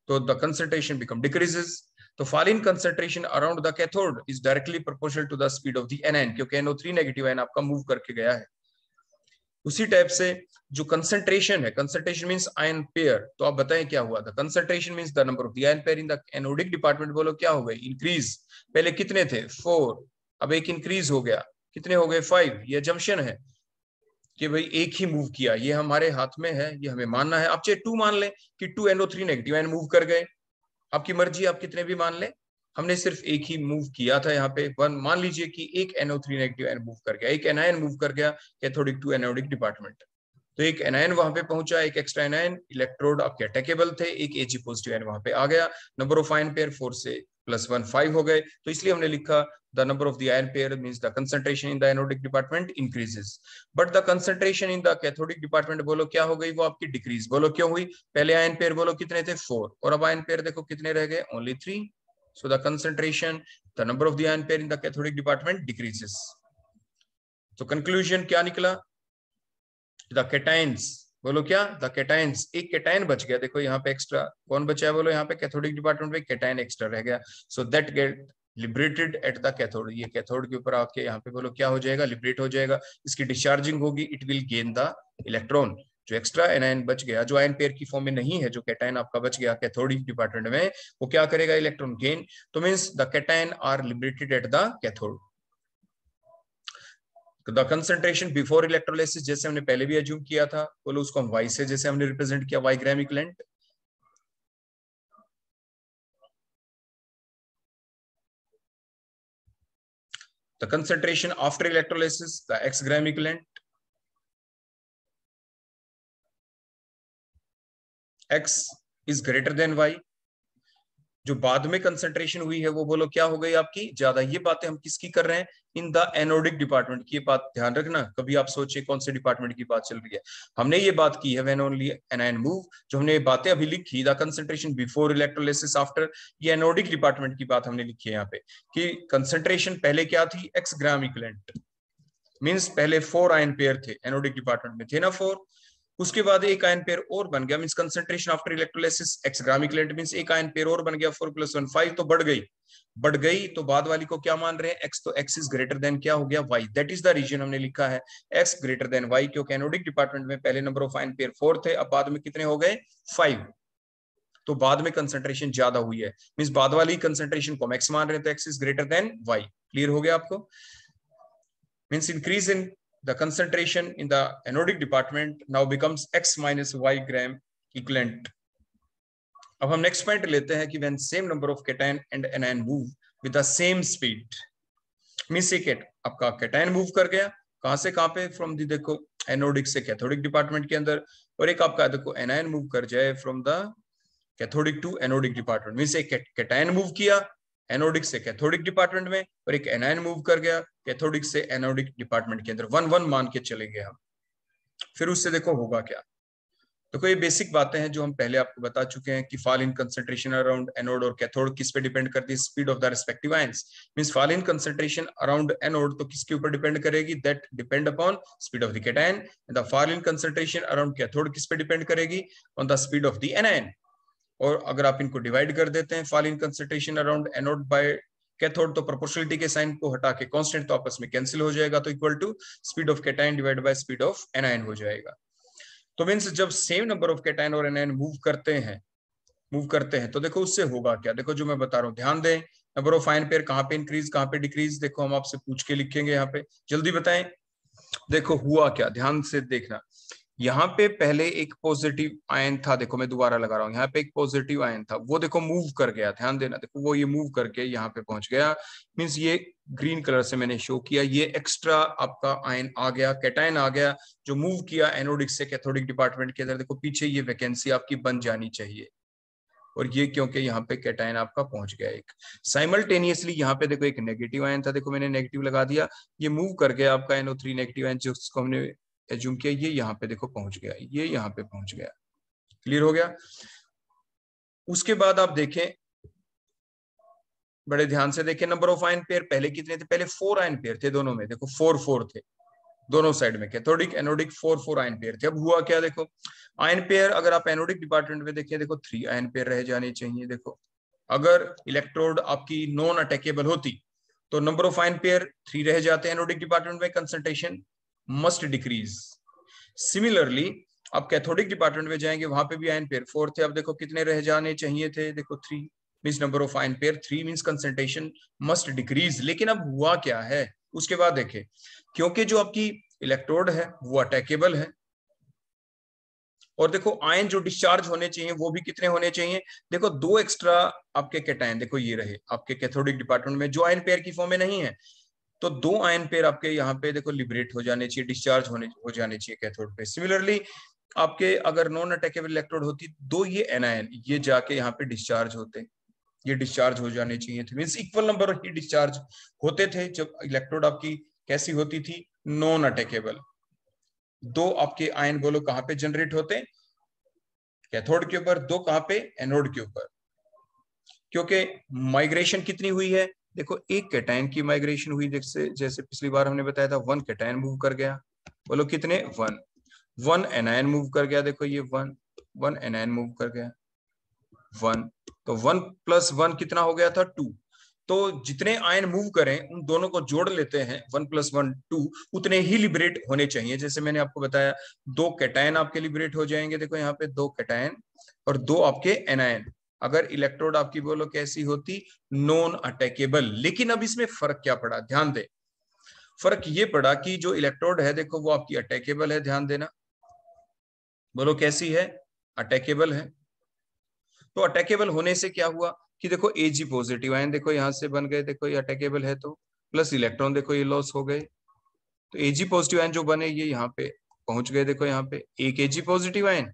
तो द कंसंट्रेशन बिकम डिक्रीजेस तो fall concentration around the cathode is directly proportional to the speed of the anion क्योंकि एनओ थ्री नेगेटिव एन आपका मूव करके गया है उसी टाइप से जो कंसेंट्रेशन है कंसेंट्रेशन मीन्स आयन पेयर तो आप बताएं क्या हुआ था concentration means the number of the ion pair in the anodic department बोलो क्या हो गए इंक्रीज पहले कितने थे फोर अब एक इंक्रीज हो गया कितने हो गए फाइव ये जंक्शन है कि भाई एक ही मूव किया ये हमारे हाथ में है ये हमें मानना है आप चाहे टू मान लें कि two NO three negative ion move कर गए आपकी मर्जी आप कितने भी मान लें हमने सिर्फ एक ही मूव किया था यहाँ पे वन मान लीजिए कि एक NO three negative ion move कर गया एक एनआईएन मूव कर गया कैथोडिक टू एनोडिक डिपार्टमेंट तो एक एनआईएन वहां पे पहुंचा एक एक्स्ट्रा एनआईएन इलेक्ट्रोड आपके अटैकेबल थे एक एजी पॉजिटिव एन वहां पे आ गया number of ion pair four से प्लस वन फाइव हो गए तो इसलिए हमने लिखा the number of the ion pair means the concentration in the anodic department increases but the concentration in the cathodic department bolo kya ho gayi wo aapki decrease bolo क्यों hui pehle ion pair bolo kitne the 4 aur ab ion pair dekho kitne reh gaye only 3 so the concentration the number of the ion pair in the cathodic department decreases so conclusion kya nikla the cations बोलो क्या the cations एक cation बच गया देखो यहाँ पे extra कौन बचा है बोलो यहाँ पे कैथोडिक डिपार्टमेंट में कैटाइन एक्स्ट्रा रह गया so that get liberated at the cathode ये कैथोड के ऊपर आके यहाँ पे बोलो क्या हो जाएगा लिबरेट हो जाएगा इसकी डिस्चार्जिंग होगी it will gain the electron जो एक्स्ट्रा एनायन बच गया जो आयन पेयर की फॉर्म में नहीं है जो कैटाइन आपका बच गया कैथोडिक डिपार्टमेंट में वो क्या करेगा इलेक्ट्रॉन गेन तो means the cation are liberated at the cathode the concentration before electrolysis जैसे हमने पहले भी एज्यूम किया था बोलो उसको हम वाई से जैसे हमने रिप्रेजेंट किया Y gram equivalent the concentration after electrolysis, the X-gram equivalent, X is greater than Y, जो बाद में कंसंट्रेशन हुई है वो बोलो क्या हो गई आपकी ज्यादा ये बातें हम किसकी कर रहे हैं इन द एनोडिक डिपार्टमेंट की बात ध्यान रखना कभी आप सोचे कौन से डिपार्टमेंट की बात चल रही है हमने ये बात की है when only anion move जो हमने ये बातें अभी लिखी the concentration before electrolysis after ये एनोडिक डिपार्टमेंट की बात हमने लिखी है यहाँ पे कि कंसेंट्रेशन पहले क्या थी एक्स ग्राम इक्लेंट मीन्स पहले फोर आयन पेयर थे एनोडिक डिपार्टमेंट में थे ना फोर उसके बाद एक आयन पेयर और बन गया mean concentration after electrolysis X gram equivalent mean एक आयन पेयर और बन गया फोर प्लस वन फाइव तो बढ़ गई बढ़ गई तो बाद वाली को क्या मान रहे हैं एक्स तो एक्स इज ग्रेटर देन क्या हो गया Y that is the reason हमने लिखा है एक्स ग्रेटर देन वाई क्योंकि एनोडिक डिपार्टमेंट में पहले number of ion pair four थे अब बाद में कितने हो गए फाइव तो बाद में कंसेंट्रेशन ज्यादा हुई है मीन बाद वाली कंसेंट्रेशन को मैक्स मान रहे हैं तो X is greater than Y clear हो गया आपको means increase in the concentration in the anodic department now becomes x minus y gram equivalent. अब हम नेक्स्ट पॉइंट लेते हैं कि when same number of cation and anion move with the same speed means ये cat आपका cation move कर गया कहां से कहां पे फ्रॉम द देखो एनोडिक से कैथोडिक डिपार्टमेंट के अंदर और एक आपका देखो एनायन मूव कर जाए from the cathodic to anodic department means एक कैटायन मूव किया एनोडिक से कैथोडिक डिपार्टमेंट में और एक एनायन मूव कर गया कैथोडिक से एनोडिक डिपार्टमेंट के अंदर वन वन मान के चलेंगे हम फिर उससे देखो होगा क्या तो ये बेसिक बातें हैं जो हम पहले आपको बता चुके हैं कि fall in concentration around anode और कैथोड किस पे डिपेंड करती है speed of the respective ions means fall in concentration around anode तो किसके ऊपर डिपेंड करेगी that depend upon speed of the cation the fall in concentration around cathode किस पे डिपेंड करेगी on the speed of the anion और अगर आप इनको डिवाइड कर देते हैं fall in concentration around anode by cathode तो प्रोपोर्शनलिटी के साइन को हटा के कांस्टेंट तो आपस में कैंसिल हो जाएगा तो equal to speed of cation divide by speed of anion हो जाएगा तो मीन्स जब सेम नंबर ऑफ कैटाइन और एनायन मूव करते हैं मूव करते हैं तो देखो उससे होगा क्या देखो जो मैं बता रहा हूँ ध्यान दें नंबर ऑफ आयन पेयर कहाँ पे इंक्रीज कहाँ पे डिक्रीज देखो हम आपसे पूछ के लिखेंगे यहाँ पे जल्दी बताएं देखो हुआ क्या ध्यान से देखना यहाँ पे पहले एक पॉजिटिव आयन था देखो मैं दोबारा लगा रहा हूँ यहाँ पे एक पॉजिटिव आयन था वो देखो मूव कर गया ध्यान देना देखो वो ये मूव करके यहाँ पे पहुंच गया मीन्स ये ग्रीन कलर से मैंने शो किया ये एक्स्ट्रा आपका आयन आ गया कैटाइन आ गया जो मूव किया एनोडिक से कैथोडिक डिपार्टमेंट के अंदर देखो पीछे ये वैकेंसी आपकी बन जानी चाहिए और ये क्योंकि यहाँ पे कैटाइन आपका पहुंच गया एक साइमल्टेनियसली यहाँ पे देखो एक नेगेटिव आयन था देखो मैंने नेगेटिव लगा दिया ये मूव करके आपका एनओ थ्री नेगेटिव आयन जिसको हमने एज्यूम किया ये यहाँ पे देखो पहुंच गया ये यहाँ पे पहुंच गया क्लियर हो गया उसके बाद आप देखें बड़े ध्यान से देखें नंबर ऑफ आयन पेयर पहले कितने थे पहले फोर आयन पेयर थे दोनों में देखो फोर फोर थे दोनों साइड में cathodic anodic four four ion pair थे अब हुआ क्या देखो आयन पेयर अगर आप एनोडिक डिपार्टमेंट में देखें देखो थ्री आयन पेयर रह जाने चाहिए देखो अगर इलेक्ट्रोड आपकी नॉन अटैकेबल होती तो number of ion pair three रह जाते हैं एनोडिक डिपार्टमेंट में कंसंट्रेशन मस्ट डिक्रीज सिमिलरली आप कैथोडिक डिपार्टमेंट में जाएंगे वहां पे भी आयन पेयर फोर थे अब देखो कितने रह जाने चाहिए थे देखो three mean number of ion pair three means concentration must decrease लेकिन अब हुआ क्या है उसके बाद देखे क्योंकि जो आपकी इलेक्ट्रोड है वो अटैकेबल है और देखो आयन जो डिस्चार्ज होने चाहिए वो भी कितने होने चाहिए देखो दो एक्स्ट्रा आपके कैटायन देखो ये रहे आपके कैथोडिक डिपार्टमेंट में जो आयन पेयर की फॉर्म में नहीं है तो दो आयन पेयर आपके यहाँ पे देखो लिबरेट हो जाने चाहिए डिस्चार्ज होने हो जाने चाहिए कैथोड पे सिमिलरली आपके अगर नॉन अटैकेबल इलेक्ट्रोड होती दो ये एनआईन ये जाके यहाँ पे डिस्चार्ज होते ये डिस्चार्ज हो जाने चाहिए थे मीन इक्वल नंबर ही डिस्चार्ज होते थे जब इलेक्ट्रोड आपकी कैसी होती थी नॉन अटैकेबल दो आपके आयन बोलो कहाँ पे जनरेट होते कैथोड के ऊपर दो कहां पे एनोड के ऊपर क्योंकि माइग्रेशन कितनी हुई है देखो एक कैटाइन की माइग्रेशन हुई जैसे जैसे पिछली बार हमने बताया था वन कैटाइन मूव कर गया बोलो कितने वन वन एनायन मूव कर गया देखो ये वन वन एनायन मूव कर गया वन तो वन प्लस वन कितना हो गया था टू तो जितने आयन मूव करें उन दोनों को जोड़ लेते हैं वन प्लस वन टू उतने ही लिबरेट होने चाहिए जैसे मैंने आपको बताया दो कैटायन आपके लिबरेट हो जाएंगे देखो यहाँ पे दो कैटायन और दो आपके एनायन अगर इलेक्ट्रोड आपकी बोलो कैसी होती नॉन अटैकेबल लेकिन अब इसमें फर्क क्या पड़ा ध्यान दे फर्क ये पड़ा कि जो इलेक्ट्रोड है देखो वो आपकी अटैकेबल है ध्यान देना बोलो कैसी है अटैकेबल है तो अटैकेबल होने से क्या हुआ कि देखो ए जी पॉजिटिव आयन देखो यहां से बन गए देखो ये अटैकेबल है तो प्लस इलेक्ट्रॉन देखो ये लॉस हो गए तो ए जी पॉजिटिव आयन जो बने ये यहाँ पे पहुंच गए देखो यहाँ पे एक ए जी पॉजिटिव आयन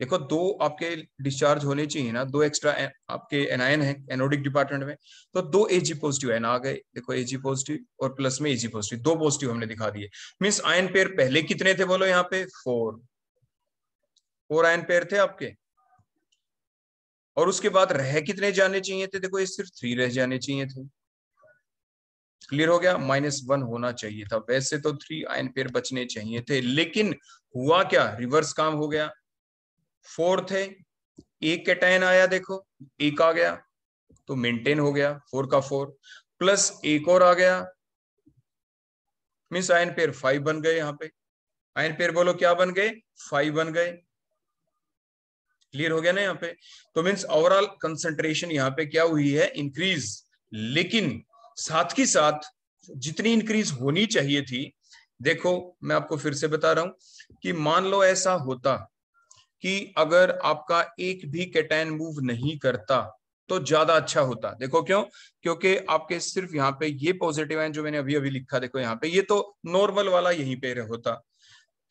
देखो दो आपके डिस्चार्ज होने चाहिए ना दो एक्स्ट्रा आपके एनआईएन है एनोडिक डिपार्टमेंट में तो दो एजी पॉजिटिव आयन आ गए देखो एजी पॉजिटिव और प्लस में एजी पॉजिटिव दो पॉजिटिव हमने दिखा दिए मीन्स आयन पेयर पहले कितने थे बोलो यहाँ पे फोर फोर आयन पेयर थे आपके और उसके बाद रह कितने जाने चाहिए थे देखो ये सिर्फ थ्री रह जाने चाहिए थे क्लियर हो गया माइनस वन होना चाहिए था वैसे तो थ्री आयन पेयर बचने चाहिए थे लेकिन हुआ क्या रिवर्स काम हो गया फोर थे एक कैटाइन आया देखो एक आ गया तो मेंटेन हो गया फोर का फोर प्लस एक और आ गया मीन्स आयन पेयर फाइव बन गए यहां पे आयन पेयर बोलो क्या बन गए फाइव बन गए क्लियर हो गया ना यहाँ पे तो मीन्स ओवरऑल कंसंट्रेशन यहाँ पे क्या हुई है इंक्रीज लेकिन साथ ही साथ जितनी इंक्रीज होनी चाहिए थी देखो मैं आपको फिर से बता रहा हूं कि मान लो ऐसा होता कि अगर आपका एक भी कैटैन मूव नहीं करता तो ज्यादा अच्छा होता देखो क्यों क्योंकि आपके सिर्फ यहाँ पे ये पॉजिटिव है जो मैंने अभी अभी लिखा देखो यहाँ पे ये तो नॉर्मल वाला यहीं पे होता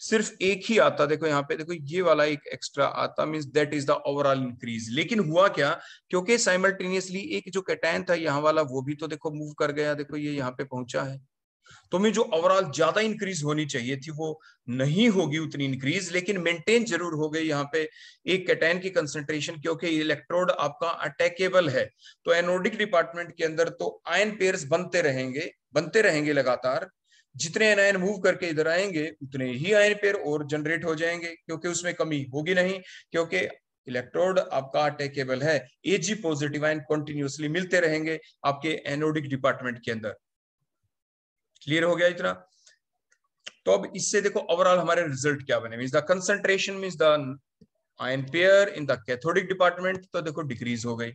सिर्फ एक ही आता देखो यहाँ पे देखो ये वाला एक एक्स्ट्रा आता mean that is the overall increase लेकिन हुआ क्या क्योंकि साइमल्टेनियसली एक जो कैटैन था यहाँ वाला वो भी तो देखो मूव कर गया देखो ये यहाँ पे पहुंचा है तो हमें जो ओवरऑल ज्यादा इंक्रीज होनी चाहिए थी वो नहीं होगी उतनी इंक्रीज लेकिन मेंटेन जरूर हो गई यहाँ पे एक कैटैन की कंसेंट्रेशन क्योंकि इलेक्ट्रोड आपका अटैकेबल है तो एनोडिक डिपार्टमेंट के अंदर तो आयन पेयर्स बनते रहेंगे बनते रहेंगे लगातार जितने एनआईन मूव करके इधर आएंगे उतने ही आयन पेयर और जनरेट हो जाएंगे क्योंकि उसमें कमी होगी नहीं क्योंकि इलेक्ट्रोड आपका अटैकेबल है एजी पॉजिटिव आयन कंटिन्यूसली मिलते रहेंगे आपके एनोडिक डिपार्टमेंट के अंदर क्लियर हो गया इतना तो अब इससे देखो ओवरऑल हमारे रिजल्ट क्या बने mean the concentration mean the ion pair in the cathodic department तो देखो डिक्रीज हो गई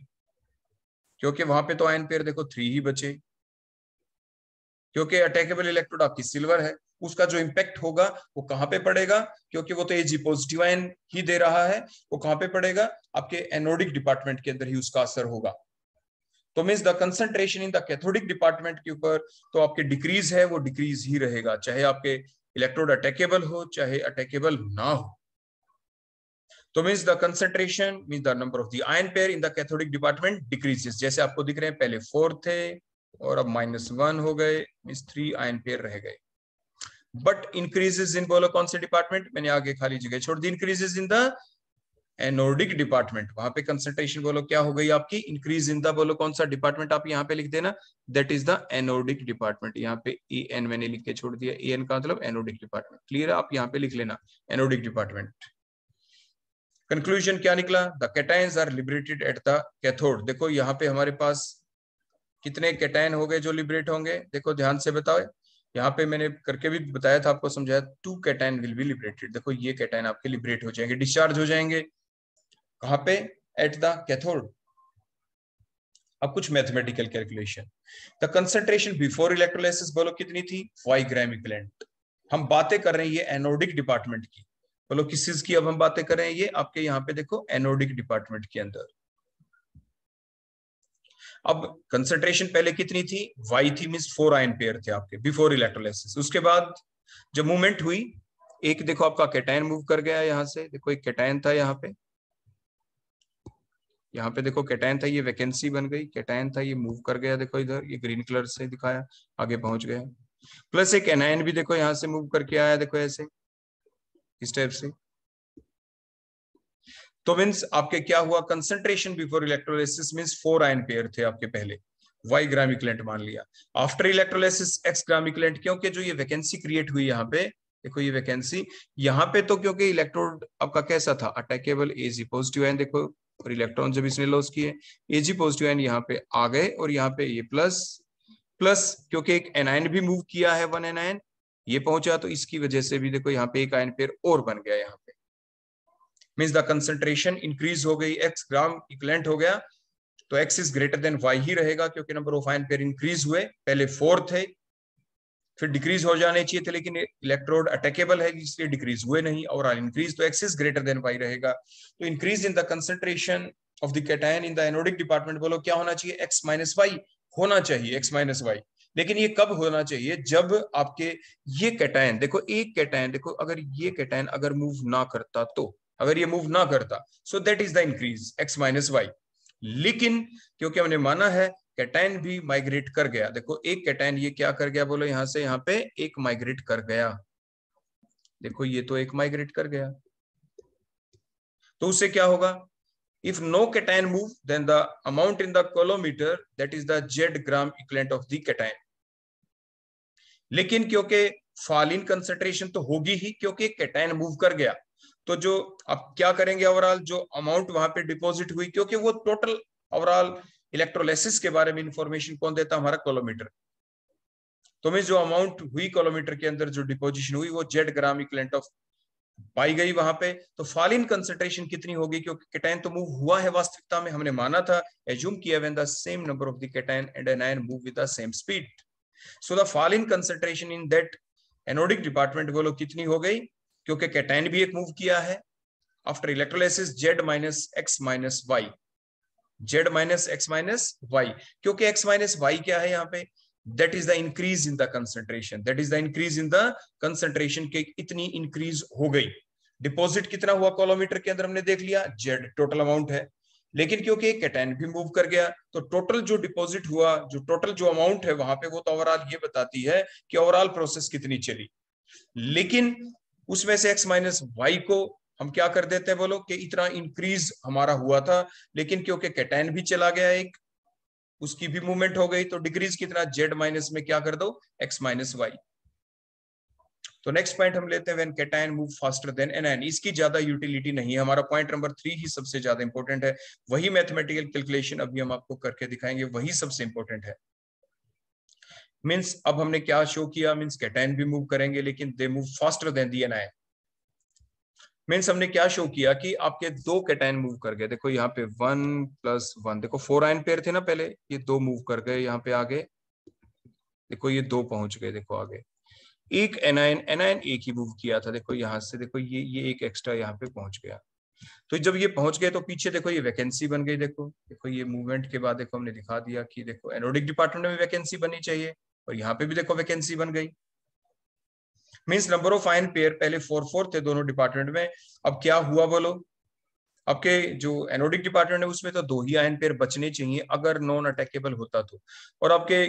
क्योंकि वहां पे तो आयन पेयर देखो थ्री ही बचे क्योंकि अटैकेबल इलेक्ट्रोड आपकी सिल्वर है उसका जो इंपैक्ट होगा वो कहां पे पड़ेगा क्योंकि वो तो एजी पॉजिटिव आयन ही दे रहा है वो कहां पे पड़ेगा आपके एनोडिक डिपार्टमेंट के अंदर ही उसका असर होगा तो means the concentration in the cathodic department के ऊपर तो आपके डिक्रीज है वो डिक्रीज ही रहेगा चाहे आपके इलेक्ट्रोड अटैकेबल हो चाहे अटैकेबल ना हो तो means the concentration means the number of the ion pair in the cathodic department decreases जैसे आपको दिख रहे हैं पहले फोर थे और अब माइनस वन हो गए मीन्स थ्री आयन पेयर रह गए बट इंक्रीजेस इन बोलो कौन से डिपार्टमेंट मैंने आगे खाली जगह छोड़ दी increases in the anodic department वहां पे कंसंट्रेशन बोलो क्या हो गई आपकी इंक्रीज इन द बोलो कौन सा डिपार्टमेंट आप यहाँ पे लिख देना that is the anodic department यहाँ पे ई e एन मैंने लिख के छोड़ दिया ई e एन का मतलब एनोडिक डिपार्टमेंट क्लियर है आप यहाँ पे लिख लेना एनोडिक डिपार्टमेंट कंक्लूजन क्या निकला the cations are liberated at the cathode देखो यहाँ पे हमारे पास कितने कैटाइन हो गए जो लिबरेट होंगे देखो ध्यान से बताओ यहाँ पे मैंने करके भी बताया था आपको समझाया two cation will be liberated देखो ये कैटाइन आपके लिबरेट हो जाएंगे डिस्चार्ज हो जाएंगे कहाँ पे एट द कैथोड अब कुछ mathematical calculation the concentration before electrolysis बोलो कितनी थी फाइव ग्राम इक्वलेंट हम बातें कर रहे हैं ये एनोडिक डिपार्टमेंट की बोलो किस चीज की अब हम बातें कर रहे हैं ये आपके यहां पे देखो एनोडिक डिपार्टमेंट के अंदर अब कंसेंट्रेशन पहले कितनी थी वाई थी मीन फोर आयन पेयर थे आपके बिफोर इलेक्ट्रोलाइसिस उसके बाद जब मूवमेंट हुई एक देखो आपका कैटायन मूव कर गया यहां से देखो एक कैटायन था यहां पे यहाँ पे देखो कैटाइन था ये वैकेंसी बन गई कैटाइन था ये मूव कर गया देखो इधर ये ग्रीन कलर से दिखाया आगे पहुंच गया प्लस एक एनाइन भी देखो यहाँ से मूव करके आया देखो ऐसे इस टाइप से तो मीन्स आपके क्या हुआ concentration before electrolysis means four ion pair थे आपके पहले वाई ग्राम मान लिया आफ्टर इलेक्ट्रोलाइसिस एक्स ग्राम क्योंकि जो ये वैकेंसी क्रिएट हुई यहाँ पे देखो ये वैकेंसी यहाँ पे तो क्योंकि इलेक्ट्रोड आपका कैसा था अटैकेबल एजी पॉजिटिव आयन देखो और इलेक्ट्रॉन जब इसने लॉस किए ए जी पॉजिटिव एन यहाँ पे आ गए और यहाँ पे ये प्लस प्लस क्योंकि एक एनआईन भी मूव किया है वन एनायन ये पहुंचा तो इसकी वजह से भी देखो यहाँ पे एक आयन फिर और बन गया यहाँ पे मीन्स द कंसेंट्रेशन इंक्रीज हो गई एक्स ग्राम इक्वलेंट हो गया तो X is greater than Y ही रहेगा क्योंकि नंबर ऑफ आयन फिर इंक्रीज हुए पहले फोर थे फिर डिक्रीज हो जाने चाहिए थे लेकिन इलेक्ट्रोड अटैकेबल है इसलिए डिक्रीज हुए नहीं और इंक्रीज तो एक्सिस ग्रेटर देन पाई रहेगा तो increase in the concentration of the cation in the anodic department बोलो क्या होना चाहिए एक्स माइनस वाई होना चाहिए एक्स माइनस वाई लेकिन ये कब होना चाहिए जब आपके ये कैटायन देखो एक कैटायन देखो अगर ये कैटायन अगर मूव ना करता तो अगर ये मूव ना करता so that is the increase X minus Y लेकिन क्योंकि हमने माना है कैटाइन भी माइग्रेट कर गया देखो एक कैटैन ये क्या कर गया बोलो यहां से यहां पे एक माइग्रेट कर गया देखो ये तो एक माइग्रेट कर गया तो उससे क्या होगा if no cation move then the amount in the collometer that is the Z gram equivalent of the cation लेकिन क्योंकि फॉलिन कंसेंट्रेशन तो होगी ही क्योंकि कैटाइन मूव कर गया तो जो अब क्या करेंगे ओवरऑल जो अमाउंट वहां पे डिपॉजिट हुई क्योंकि वो टोटल ओवरऑल इलेक्ट्रोलाइसिस के बारे में इंफॉर्मेशन कौन देता हमारा कोलोमीटर तो मैं जो अमाउंट हुई कोलोमीटर के अंदर जो डिपोजिशन हुई वो जेड ग्राम इक्लेंट ऑफ पाई गई वहां पे तो फॉलिन कंसेंट्रेशन कितनी होगी क्योंकि कैटाइन तो मूव हुआ है वास्तविकता में हमने माना था एज्यूम किया when the same number of the cation and anion move with the same speed so the fall in concentration in that anodic department बोलो कितनी हो गई क्योंकि कैटाइन भी एक मूव किया है after electrolysis Z minus X minus Y Z minus X minus Y क्योंकि एक्स माइनस वाई क्या है यहाँ पे that is the increase in the concentration that is the increase in the concentration के इतनी इंक्रीज हो गई डिपॉजिट कितना हुआ कॉलोमीटर के अंदर हमने देख लिया जेड टोटल अमाउंट है लेकिन क्योंकि कैटेन भी मूव कर गया तो टोटल जो डिपॉजिट हुआ जो टोटल जो अमाउंट है वहां पे वो तो ओवरऑल ये बताती है कि ओवरऑल प्रोसेस कितनी चली लेकिन उसमें से एक्स माइनस वाई को हम क्या कर देते हैं बोलो कि इतना इंक्रीज हमारा हुआ था लेकिन क्योंकि कैटेन भी चला गया एक उसकी भी मूवमेंट हो गई तो डिग्रीज कितना जेड माइनस में क्या कर दो एक्स माइनस वाई तो नेक्स्ट पॉइंट हम लेते हैं व्हेन मूव फास्टर देन इसकी ज्यादा यूटिलिटी नहीं है हमारा पॉइंट नंबर थ्री ही सबसे ज्यादा इंपॉर्टेंट है वही मैथमेटिकल कैलकुलेशन अभी हम आपको करके दिखाएंगे वही सबसे इंपॉर्टेंट है मीन्स अब हमने क्या शो किया मीन्स कैटाइन भी मूव करेंगे लेकिन they move faster than the anion means हमने क्या शो किया कि आपके दो कैटाइन मूव कर गए देखो यहाँ पे वन प्लस वन देखो फोर आयन पेयर थे ना पहले ये दो मूव कर गए यहाँ पे आगे देखो ये दो पहुंच गए देखो आगे एक एनआईन एनआईन एक ही मूव किया था देखो यहाँ से देखो ये ये एक एक्स्ट्रा यहाँ पे पहुंच गया तो जब ये पहुंच गए तो पीछे देखो ये वैकेंसी बन गई देखो देखो ये मूवमेंट के बाद देखो हमने दिखा दिया कि देखो एनोडिक डिपार्टमेंट में वैकेंसी बननी चाहिए और यहाँ पे भी देखो वैकेंसी बन गई means number of ion pair पहले फोर फोर थे दोनों डिपार्टमेंट में अब क्या हुआ बोलो आपके जो एनोडिक डिपार्टमेंट है उसमें तो दो ही आयन पेयर बचने चाहिए अगर नॉन अटैकेबल होता तो और आपके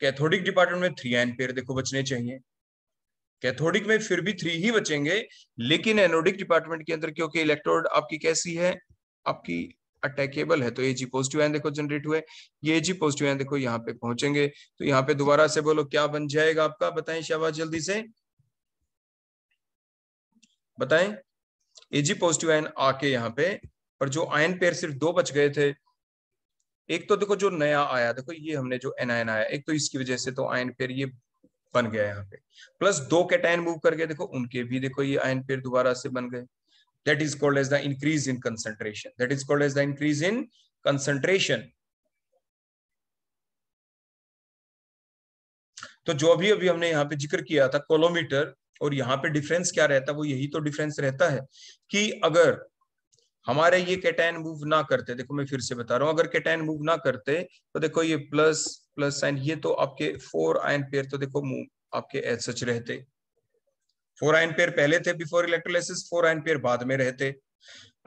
कैथोडिक डिपार्टमेंट में थ्री आयन पेयर देखो बचने चाहिए कैथोडिक में फिर भी थ्री ही बचेंगे लेकिन एनोडिक डिपार्टमेंट के अंदर क्योंकि इलेक्ट्रोड आपकी कैसी है आपकी अटैकेबल है तो ए जी पॉजिटिव आयन देखो जनरेट हुए ये जी पॉजिटिव आयन देखो यहाँ पे पहुंचेंगे तो यहाँ पे दोबारा से बोलो क्या बन जाएगा आपका बताए शाबाश जल्दी से बताएं ए जी पॉजिटिव आयन आके यहाँ पे और जो आयन पेयर सिर्फ दो बच गए थे एक तो देखो जो नया आया देखो ये हमने जो एन आयन आया एक तो इसकी वजह से तो आयन पेयर ये बन गया यहाँ पे प्लस दो कैटायन मूव कर गए देखो उनके भी देखो ये आयन पेयर दोबारा से बन गए that is called as the increase in concentration that is called as the increase in concentration तो जो अभी अभी हमने यहाँ पे जिक्र किया था कोलोमीटर और यहाँ पे डिफरेंस क्या रहता है वो यही तो डिफरेंस रहता है कि अगर हमारे ये कैटैन मूव ना करते देखो मैं फिर से बता रहा हूं अगर कैटैन मूव ना करते तो देखो ये प्लस प्लस साइन ये तो आपके फोर आयन पेयर तो देखो मूव आपके एज सच रहते फोर आयन पेयर पहले थे before electrolysis four ion pair बाद में रहते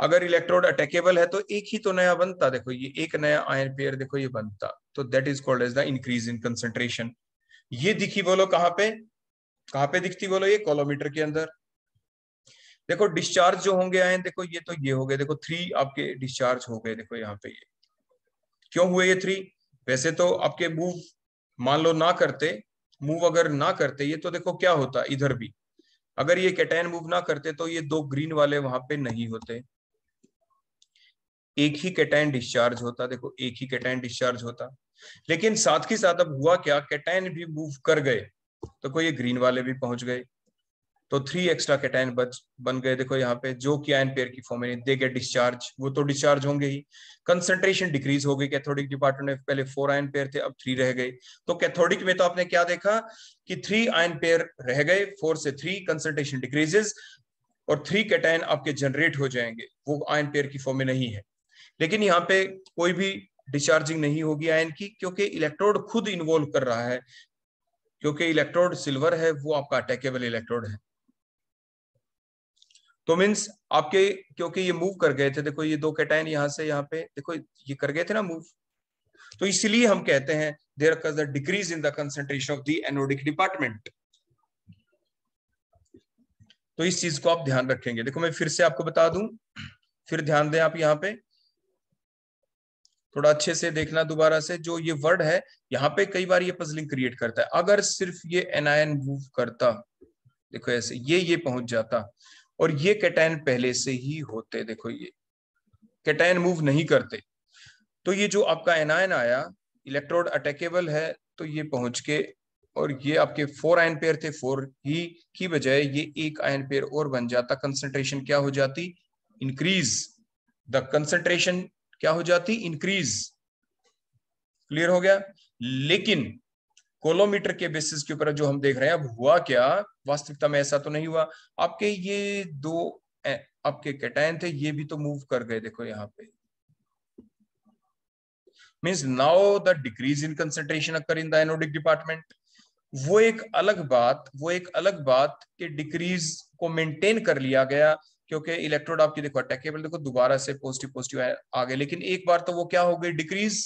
अगर इलेक्ट्रोड अटैकेबल है तो एक ही तो नया बनता देखो ये एक नया आयन पेयर देखो ये बनता तो that is called as the increase in concentration ये दिखी बोलो कहां पे कहां पे दिखती बोलो ये कोलोमीटर के अंदर देखो डिस्चार्ज जो होंगे आयन देखो ये तो ये हो गए देखो थ्री आपके डिस्चार्ज हो गए देखो यहाँ पे ये क्यों हुए ये थ्री वैसे तो आपके मूव मान लो ना करते मूव अगर ना करते ये तो देखो क्या होता इधर भी अगर ये कैटाइन मूव ना करते तो ये दो ग्रीन वाले वहां पे नहीं होते एक ही कैटाइन डिस्चार्ज होता देखो एक ही कैटाइन डिस्चार्ज होता लेकिन साथ ही साथ अब हुआ क्या कैटाइन भी मूव कर गए तो कोई ये ग्रीन वाले भी पहुंच गए तो थ्री एक्स्ट्रा कैटाइन बच बन गए देखो यहाँ पे जो कि आयन पेयर की फॉर्म में दे गए डिस्चार्ज वो तो डिस्चार्ज होंगे ही कंसेंट्रेशन डिक्रीज हो गई कैथोडिक डिपार्टमेंट में पहले फोर आयन पेयर थे अब थ्री रह गए तो कैथोडिक में तो आपने क्या देखा कि थ्री आयन पेयर रह गए फोर से थ्री कंसेंट्रेशन डिक्रीजेस और थ्री कैटाइन आपके जनरेट हो जाएंगे वो आयन पेयर की फॉर्म में नहीं है लेकिन यहाँ पे कोई भी डिस्चार्जिंग नहीं होगी आयन की क्योंकि इलेक्ट्रोड खुद इन्वॉल्व कर रहा है क्योंकि इलेक्ट्रोड सिल्वर है वो आपका अटैकेबल इलेक्ट्रोड है तो मीन्स आपके क्योंकि ये मूव कर गए थे देखो ये दो कैटाइन यहाँ से यहाँ पे देखो ये कर गए थे ना मूव तो इसलिए हम कहते हैं there cause the decrease in the concentration of the anodic department तो इस चीज को आप ध्यान रखेंगे देखो मैं फिर से आपको बता दूं फिर ध्यान दें आप यहाँ पे थोड़ा अच्छे से देखना दोबारा से जो ये वर्ड है यहाँ पे कई बार ये पजलिंग क्रिएट करता है अगर सिर्फ ये एनायन मूव करता देखो ऐसे ये ये पहुंच जाता और ये कैटैन पहले से ही होते देखो ये कैटैन मूव नहीं करते तो ये जो आपका एनायन आया इलेक्ट्रोड अटैकेबल है तो ये पहुंच के और ये आपके फोर आयन पेयर थे फोर ही की बजाय ये एक आयन पेयर और बन जाता कंसेंट्रेशन क्या हो जाती इंक्रीज द कंसेंट्रेशन क्या हो जाती इंक्रीज क्लियर हो गया लेकिन कोलोमीटर के बेसिस के ऊपर जो हम देख रहे हैं अब हुआ क्या वास्तविकता में ऐसा तो नहीं हुआ आपके ये दो आपके कैटाइन थे ये भी तो मूव कर गए देखो यहाँ पे means now the decrease in concentration occur in the anodic department वो एक अलग बात वो एक अलग बात कि डिक्रीज को मेंटेन कर लिया गया क्योंकि इलेक्ट्रोड आपकी देखो अटैकेबल देखो दोबारा से पॉजिटिव पॉजिटिव आ गए लेकिन एक बार तो वो क्या हो गई डिक्रीज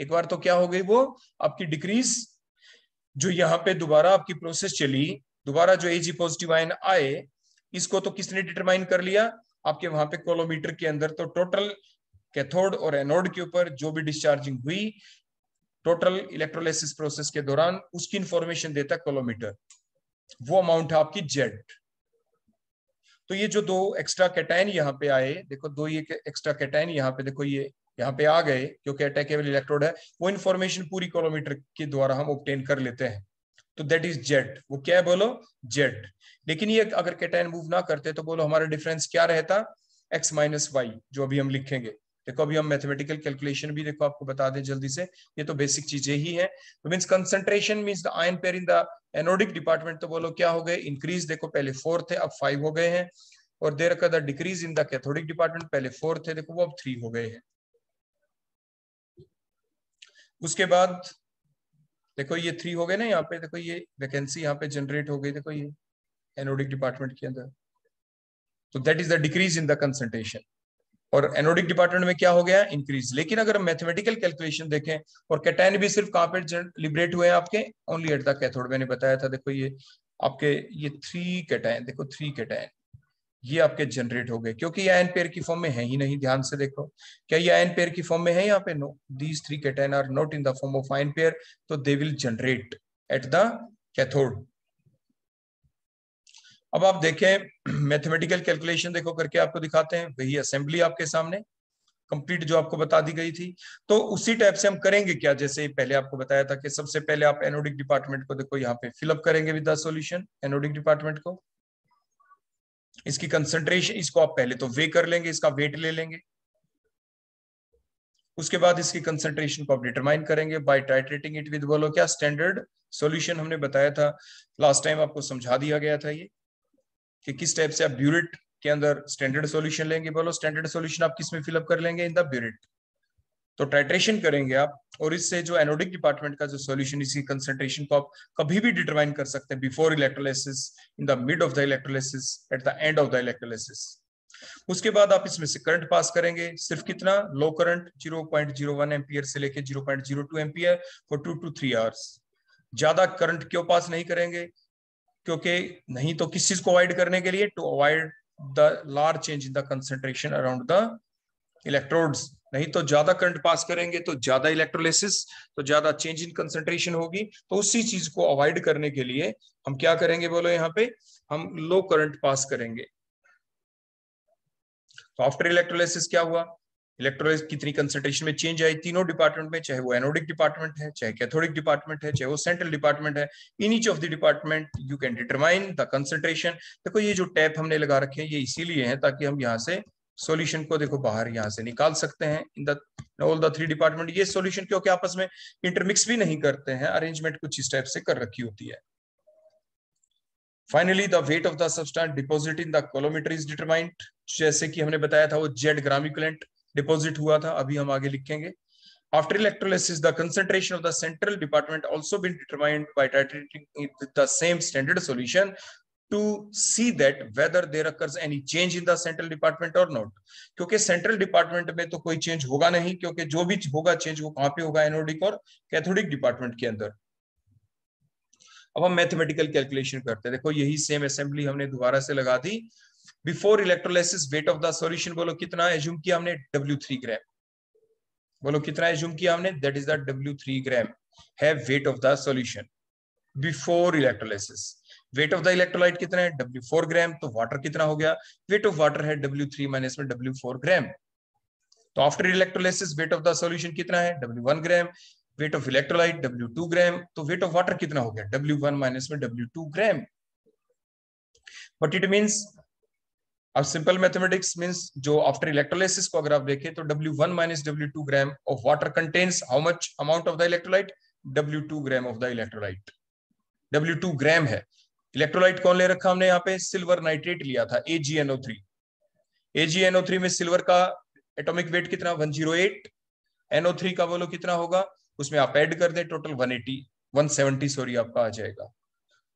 एक बार तो क्या हो गई वो आपकी डिक्रीज जो यहाँ पे दोबारा आपकी प्रोसेस चली दोबारा जो एजी पॉजिटिव आयन आए इसको तो किसने डिटरमाइन कर लिया आपके वहां पे कोलोमीटर के अंदर तो टोटल कैथोड और एनोड के ऊपर जो भी डिस्चार्जिंग हुई टोटल इलेक्ट्रोलाइसिस प्रोसेस के दौरान उसकी इंफॉर्मेशन देता कोलोमीटर वो अमाउंट है आपकी जेड तो ये जो दो एक्स्ट्रा कैटाइन यहाँ पे आए देखो दो ये एक्स्ट्रा कैटाइन यहाँ पे देखो ये यहाँ पे आ गए क्योंकि अटैकेबल इलेक्ट्रोड है वो इन्फॉर्मेशन पूरी कोलोमीटर के द्वारा हम ऑप्टेन कर लेते हैं तो दैट इज जेट वो क्या है बोलो जेट लेकिन ये अगर कैटाइन मूव ना करते तो बोलो हमारा डिफरेंस क्या रहता एक्स माइनस वाई जो अभी हम लिखेंगे देखो अभी हम मैथमेटिकल कैलकुलेशन भी देखो आपको बता दें जल्दी से ये तो बेसिक चीजें ही है तो means concentration means the ion pair in the anodic department तो बोलो क्या हो गए इंक्रीज देखो पहले फोर थे अब फाइव हो गए हैं और देर का the decrease in the cathodic department पहले फोर थे देखो वो अब थ्री हो गए हैं उसके बाद देखो ये थ्री हो गए ना यहाँ पे देखो ये वैकेंसी यहाँ पे जनरेट हो गई देखो ये एनोडिक डिपार्टमेंट के अंदर तो that is the decrease in the concentration और एनोडिक डिपार्टमेंट में क्या हो गया इंक्रीज लेकिन अगर हम मैथमेटिकल कैलकुलेशन देखें और कैटाइन भी सिर्फ कहाँ पे लिबरेट हुए हैं आपके ओनली एट द कैथोड मैंने बताया था देखो ये आपके ये थ्री कैटाइन देखो थ्री कैटाइन ये आपके जनरेट हो गए क्योंकि ये आयन पेयर की फॉर्म में है ही नहीं ध्यान से देखो क्या ये आयन पेयर की फॉर्म में है यहाँ पे no these three cation are not in the form of ion pair तो they will generate at the cathode अब आप देखें मैथमेटिकल कैलकुलेशन देखो करके आपको दिखाते हैं वही असेंबली आपके सामने कंप्लीट जो आपको बता दी गई थी तो उसी टाइप से हम करेंगे क्या जैसे पहले आपको बताया था कि सबसे पहले आप एनोडिक डिपार्टमेंट को देखो यहाँ पे फिलअप करेंगे with the solution anodic department को इसकी कंसंट्रेशन इसको आप पहले तो वे कर लेंगे इसका वेट ले लेंगे उसके बाद इसकी कंसंट्रेशन को आप डिटरमाइन करेंगे बाय टाइट्रेटिंग इट विद बोलो क्या स्टैंडर्ड सॉल्यूशन हमने बताया था लास्ट टाइम आपको समझा दिया गया था ये कि किस टाइप से आप ब्यूरिट के अंदर स्टैंडर्ड सॉल्यूशन लेंगे बोलो स्टैंडर्ड सॉल्यूशन आप किस में फिलअप कर लेंगे इन द ब्यूरिट तो टाइट्रेशन करेंगे आप और इससे जो एनोडिक डिपार्टमेंट का जो सॉल्यूशन इसी कंसेंट्रेशन को आप कभी भी डिटरमाइन कर सकते हैं before electrolysis in the mid of the electrolysis at the end of the electrolysis उसके बाद आप इसमें से करंट पास करेंगे सिर्फ कितना लो करंट 0.01 एम्पियर से लेके 0.02 ampere for two to three hours ज्यादा करंट क्यों पास नहीं करेंगे क्योंकि नहीं तो किस चीज को अवॉइड करने के लिए to avoid the large change in the concentration around the electrodes नहीं तो ज्यादा करंट पास करेंगे तो ज्यादा इलेक्ट्रोलिसिस तो ज्यादा चेंज इन कंसंट्रेशन होगी तो उसी चीज को अवॉइड करने के लिए हम क्या करेंगे बोलो यहाँ पे हम लो करंट पास करेंगे तो आफ्टर इलेक्ट्रोलिसिस क्या हुआ इलेक्ट्रोलिस कितनी कंसेंट्रेशन में चेंज आई तीनों डिपार्टमेंट में चाहे वो एनोडिक डिपार्टमेंट है चाहे कैथोडिक डिपार्टमेंट है चाहे वो सेंट्रल डिपार्टमेंट है in each of the department you can determine the concentration देखो ये जो टैप हमने लगा रखे हैं ये इसीलिए है ताकि हम यहाँ से सॉल्यूशन को देखो बाहर यहां से निकाल सकते हैं in the all the three department ये सॉल्यूशन क्योंकि आपस में इंटरमिक्स भी नहीं करते हैं अरेंजमेंट कुछ इस टाइप से कर रखी होती है finally the weight of the substance deposit in the coulometer is determined जैसे कि हमने बताया था वो जेड ग्रामिकुलेंट डिपोजिट हुआ था अभी हम आगे लिखेंगे after electrolysis the concentration of the central department also been determined by titrating the same standard solution to see that whether there occurs any change in the central department or not क्योंकि central department में तो कोई change होगा नहीं क्योंकि जो भी होगा change वो कहाँ पे होगा एनोडिक और कैथोडिक department के अंदर अब हम मैथमेटिकल कैलकुलेशन करते हैं देखो यही सेम असेंबली हमने दोबारा से लगा दी before electrolysis weight of the solution बोलो कितना एज्यूम किया हमने W3 ग्राम बोलो कितना एज्यूम किया हमने that is the W3 gram है weight of the solution before electrolysis weight of the electrolyte कितना है डब्ल्यू फोर ग्राम तो वाटर कितना हो गया वेट ऑफ वाटर है डब्ल्यू थ्री माइनस में डब्ल्यू फोर ग्राम तो after electrolysis weight of the solution कितना है W one gram weight of electrolyte W two gram तो वेट ऑफ वाटर कितना हो गया डब्ल्यू वन माइनस में W two gram but it means अब सिंपल मैथमेटिक्स मीन्स जो आफ्टर इलेक्ट्रोलाइसिस को अगर आप देखें तो W one minus W two gram of water contains how much amount of the electrolyte W two gram of the electrolyte W two gram है electrolyte कौन ले रखा हमने यहाँ पे सिल्वर नाइट्रेट लिया था एजीएनओ थ्री एनओ थ्री में सिल्वर का एटॉमिक वेट कितना 108 एनओ थ्री का बोलो कितना होगा उसमें आप ऐड कर दें टोटल 180 170 सॉरी आपका आ जाएगा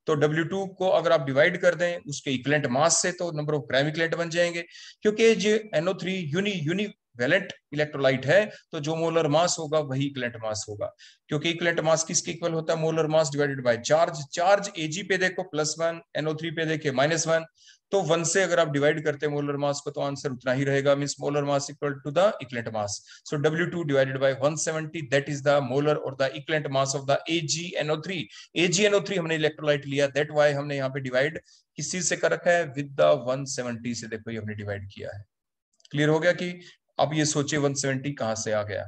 तो W2 को अगर आप डिवाइड कर दें उसके इक्लेंट मास से तो नंबर ऑफ क्राइम इक्लेंट बन जाएंगे क्योंकि जो three uni univalent electrolyte है तो जो मोलर मास होगा वही इक्लेंट मास होगा क्योंकि इक्लेंट मास किसके इक्वल होता है molar mass divided by charge charge A G पे देखो प्लस वन एनओ थ्री पे देखे माइनस वन तो वन से अगर आप डिवाइड करते हैं मोलर मास को तो आंसर उतना ही रहेगा mean molar mass equal to the equivalent mass so W two divided by one seventy that is the molar और the equivalent mass of the A G N O three A G N O three हमने electrolyte लिया that why हमने यहाँ पे divide किस चीज से कर रखा है विद द वन सेवेंटी से देखो ये हमने डिवाइड किया है क्लियर हो गया कि अब ये सोचिए 170 कहाँ से आ गया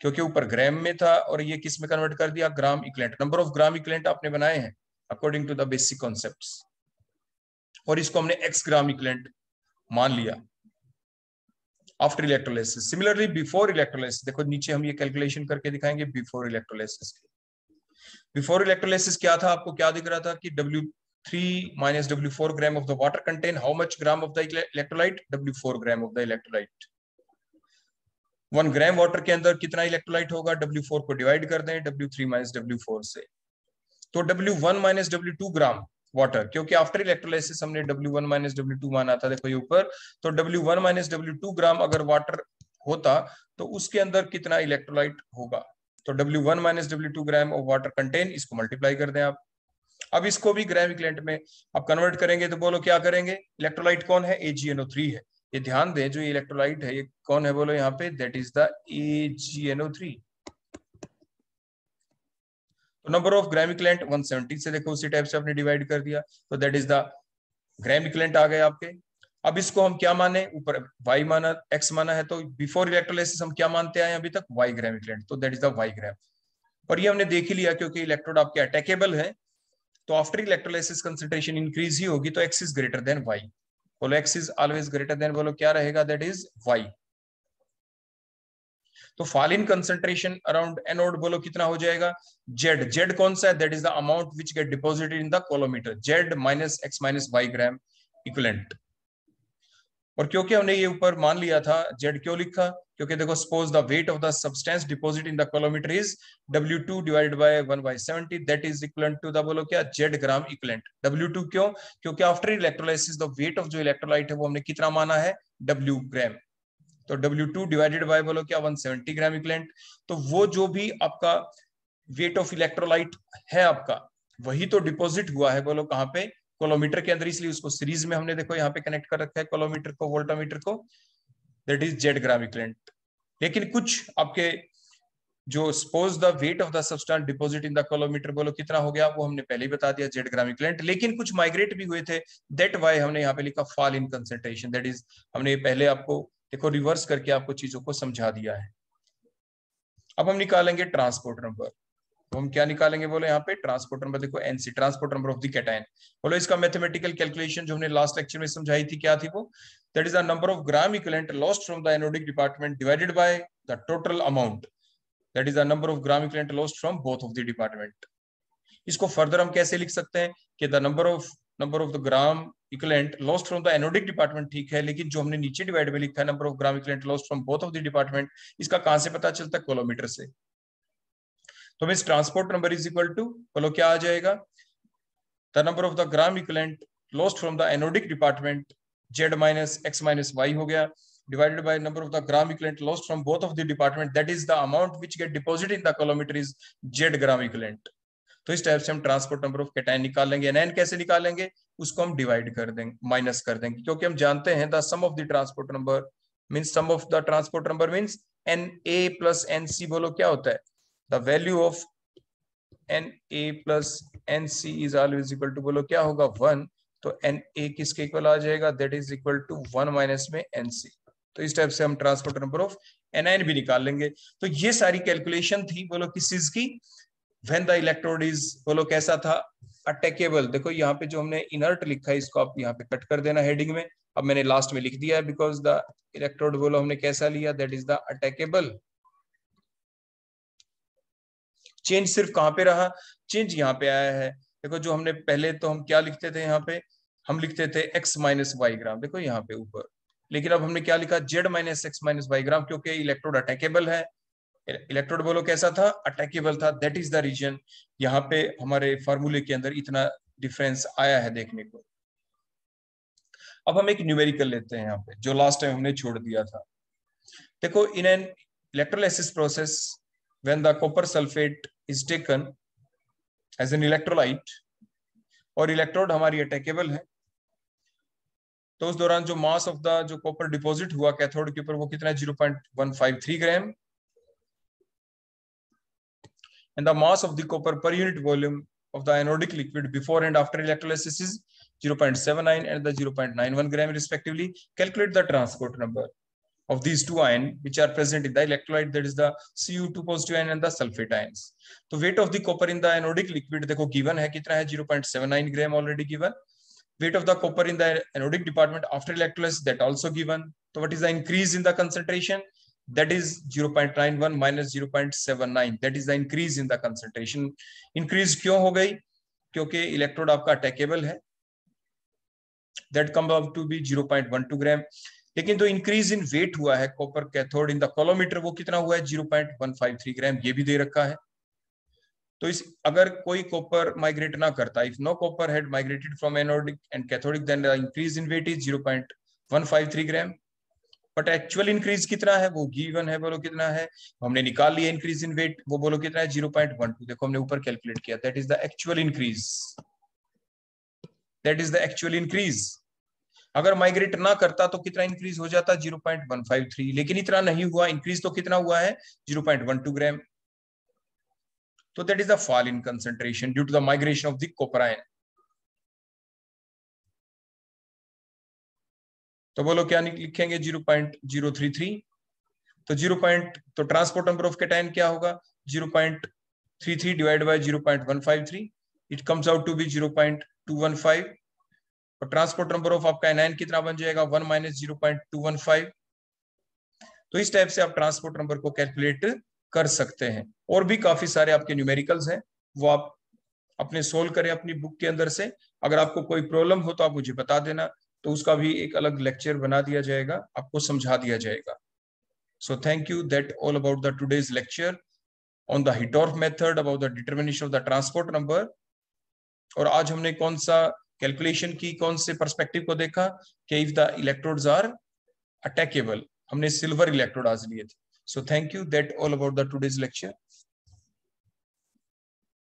क्योंकि ऊपर ग्राम में था और ये किस में कन्वर्ट कर दिया ग्राम इक्लेंट नंबर ऑफ ग्राम इक्लेंट आपने बनाए हैं according to the basic concept और इसको हमने एक्स ग्राम इक्लेंट मान लिया after electrolysis similarly before electrolysis देखो नीचे हम ये कैलकुलेशन करके दिखाएंगे बिफोर इलेक्ट्रोलाइसिस बिफोर इलेक्ट्रोलाइसिस क्या था आपको क्या दिख रहा था कि W three minus W four gram of the water contain how much gram of the electrolyte W four gram of the electrolyte one gram water के अंदर कितना इलेक्ट्रोलाइट होगा डब्ल्यू को डिवाइड कर दें डब्ल्यू थ्री माइनस से तो W one minus gram water क्योंकि आफ्टर इलेक्ट्रोलाइसिस हमने W1 वन माइनस माना था देखो ये ऊपर तो W1 वन माइनस ग्राम अगर वाटर होता तो उसके अंदर कितना इलेक्ट्रोलाइट होगा तो W1 one minus gram of water contain इसको मल्टीप्लाई कर दें आप अब इसको भी ग्राम इक्लेंट में आप कन्वर्ट करेंगे तो बोलो क्या करेंगे इलेक्ट्रोलाइट कौन है एजीएनओ है ये ध्यान दें जो इलेक्ट्रोलाइट है ये कौन है बोलो यहाँ पे that is the A G AgNO3 तो नंबर ऑफ ग्राम इक्लेंट 170 से देखो उसी टाइप से आपने डिवाइड कर दिया तो that is the gram equivalent आ गए आपके अब इसको हम क्या माने ऊपर y माना x माना है तो बिफोर इलेक्ट्रोलाइसिस हम क्या मानते आए अभी तक y ग्राम इक्लेंट तो that is the y gram और ये हमने देख ही लिया क्योंकि इलेक्ट्रोड आपके अटैकेबल है तो आफ्टर इलेक्ट्रोलाइसिस कंसेंट्रेशन इंक्रीज ही होगी तो x is greater than y बोलो X is always greater than बोलो क्या रहेगा दैट इज वाई तो fall in concentration around anode बोलो कितना हो जाएगा जेड जेड कौन सा है that is the amount which get deposited in the coulometer Z minus X minus Y gram equivalent और क्योंकि हमने ये ऊपर मान लिया था जेड क्यों लिखा क्योंकि देखो suppose the weight of the substance deposit in the coulometer is W two divide by one by seventy that is equivalent to the बोलो क्या Z gram equivalent W two क्यों क्योंकि after electrolysis the weight of जो electrolyte है वो हमने कितना माना है डब्ल्यू ग्राम तो डब्ल्यू टू डिवाइडेड बाय बोलो क्या वन सेवेंटी ग्राम इक्वलेंट तो वो जो भी आपका वेट ऑफ इलेक्ट्रोलाइट है आपका वही तो डिपॉजिट हुआ है बोलो कहाँ पे कोलोमीटर के अंदर इसलिए उसको सीरीज में हमने देखो यहाँ पे कनेक्ट कर रखा है कोलोमीटर को वोल्टामीटर को दैट इज जेड ग्राम लेकिन कुछ आपके जो suppose the weight of the substance deposit in the coulometer बोलो कितना हो गया वो हमने पहले ही बता दिया जेड ग्राम लेकिन कुछ माइग्रेट भी हुए थे दैट वाई हमने यहाँ पे लिखा fall in concentration that is हमने पहले आपको देखो रिवर्स करके आपको चीजों को समझा दिया है अब हम निकालेंगे ट्रांसपोर्ट नंबर तो हम क्या निकालेंगे बोलो यहाँ पे ट्रांसपोर्ट नंबर देखो N C transport number of the cation बोलो इसका मैथमेटिकल कैलकुलेशन जो हमने लास्ट लेक्चर में समझाई थी क्या थी वो that is the number of gram equivalent lost from the anodic department divided by the total amount that is the number of gram equivalent lost from both of the department इसको further हम कैसे लिख सकते हैं कि the number of number of the gram equivalent lost from the anodic department ठीक है लेकिन जो हमने नीचे डिवाइड में लिखा है number of gram equivalent lost from both of the department इसका कहां से पता चलता है किलोमीटर से तो mean transport number is equal to बोलो क्या आ जाएगा the number of the gram equivalent lost from the anodic department Z minus X minus Y हो गया divided by number of the gram equivalent lost from both of the department that is the amount which get deposit in the collimeter is Z gram equivalent तो इस type से हम transport number of cation निकालेंगे N कैसे निकालेंगे उसको हम divide कर देंगे माइनस कर देंगे क्योंकि हम जानते हैं the sum of the transport number mean sum of the transport number means N A plus N C बोलो क्या होता है the value of N A plus N C is always equal to बोलो क्या होगा वन तो N A किसके equal आ जाएगा that is equal to one minus में एन सी तो इस टाइप से हम transport number of N N भी निकाल लेंगे तो ये सारी कैलकुलेशन थी बोलो किस चीज की वेन द इलेक्ट्रोड इज बोलो कैसा था अटैकेबल देखो यहाँ पे जो हमने इनर्ट लिखा है इसको आप यहाँ पे कट कर देना हेडिंग में अब मैंने लास्ट में लिख दिया है बिकॉज द इलेक्ट्रोड बोलो हमने कैसा लिया that is the attackable change सिर्फ कहाँ पे रहा चेंज यहाँ पे आया है देखो जो हमने पहले तो हम क्या लिखते थे यहाँ पे हम लिखते थे एक्स माइनस वाई ग्राम देखो यहाँ पे ऊपर लेकिन अब हमने क्या लिखा Z minus X minus Y gram क्योंकि इलेक्ट्रोड अटैकेबल है इलेक्ट्रोड बोलो कैसा था अटैकेबल था दैट इज द रीजन यहाँ पे हमारे फॉर्मूले के अंदर इतना डिफरेंस आया है देखने को अब हम एक न्यूमेरिकल लेते हैं यहाँ पे जो लास्ट टाइम हमने छोड़ दिया था देखो in an electrolysis process when the copper sulphate is taken as an electrolyte और इलेक्ट्रोड हमारी अटैकेबल है तो उस दौरान जो मास ऑफ द जो कॉपर डिपॉजिट हुआ कैथोड के ऊपर वो कितना है 0.153 ग्राम and the mass of the copper per unit volume of the anodic liquid before and after electrolysis is 0.79 and the 0.91 gram respectively calculate the transport number of these two ion which are present in the electrolyte that is the cu2 positive ion and the sulfate ions so weight of the copper in the anodic liquid dekho given hai kitna hai 0.79 gram already given weight of the copper in the anodic department after electrolysis that also given so what is the increase in the concentration that is 0.91 minus 0.79 that is the increase in the concentration increase kyon ho gayi kyunki electrode aapka attackable hai that comes up to be 0.12 gram लेकिन जो increase in weight हुआ है copper cathode in the coulometer वो कितना हुआ है zero point one five three gram ये भी दे रखा है तो इस अगर कोई कॉपर माइग्रेट ना करता if no copper had migrated from anodic and cathodic then increase in weight is zero point one five three gram but actual increase कितना है वो गिवन है बोलो कितना है हमने निकाल लिया इंक्रीज इन वेट वो बोलो कितना है जीरो पॉइंट वन टू देखो हमने ऊपर कैलकुलेट किया that is the actual increase that is the actual increase अगर माइग्रेट ना करता तो कितना इंक्रीज हो जाता 0.153 लेकिन इतना नहीं हुआ इंक्रीज तो कितना हुआ है 0.12 ग्राम तो that is the fall in concentration due to the migration of the copper ion तो बोलो क्या लिखेंगे 0.033 तो 0. तो ट्रांसपोर्ट नंबर ऑफ कैटाइन क्या होगा 0.33 divide by 0.153 it comes out to be 0.215 और ट्रांसपोर्ट नंबर ऑफ आपका एन एन कितना बन जाएगा one minus zero point two one five तो इस टाइप से आप ट्रांसपोर्ट नंबर को कैलकुलेट कर सकते हैं और भी काफी सारे आपके न्यूमेरिकल्स हैं वो आप अपने सोल्व करें अपनी बुक के अंदर से अगर आपको कोई प्रॉब्लम हो तो आप मुझे बता देना तो उसका भी एक अलग लेक्चर बना दिया जाएगा आपको समझा दिया जाएगा so thank you that all about the today's lecture on the Hittorf method about the determination of the transport number और आज हमने कौन सा कैलकुलेशन की कौन से परस्पेक्टिव को देखा कि if the electrode are attackable हमने सिल्वर इलेक्ट्रोड आज लिए थे so thank you that all about the today's lecture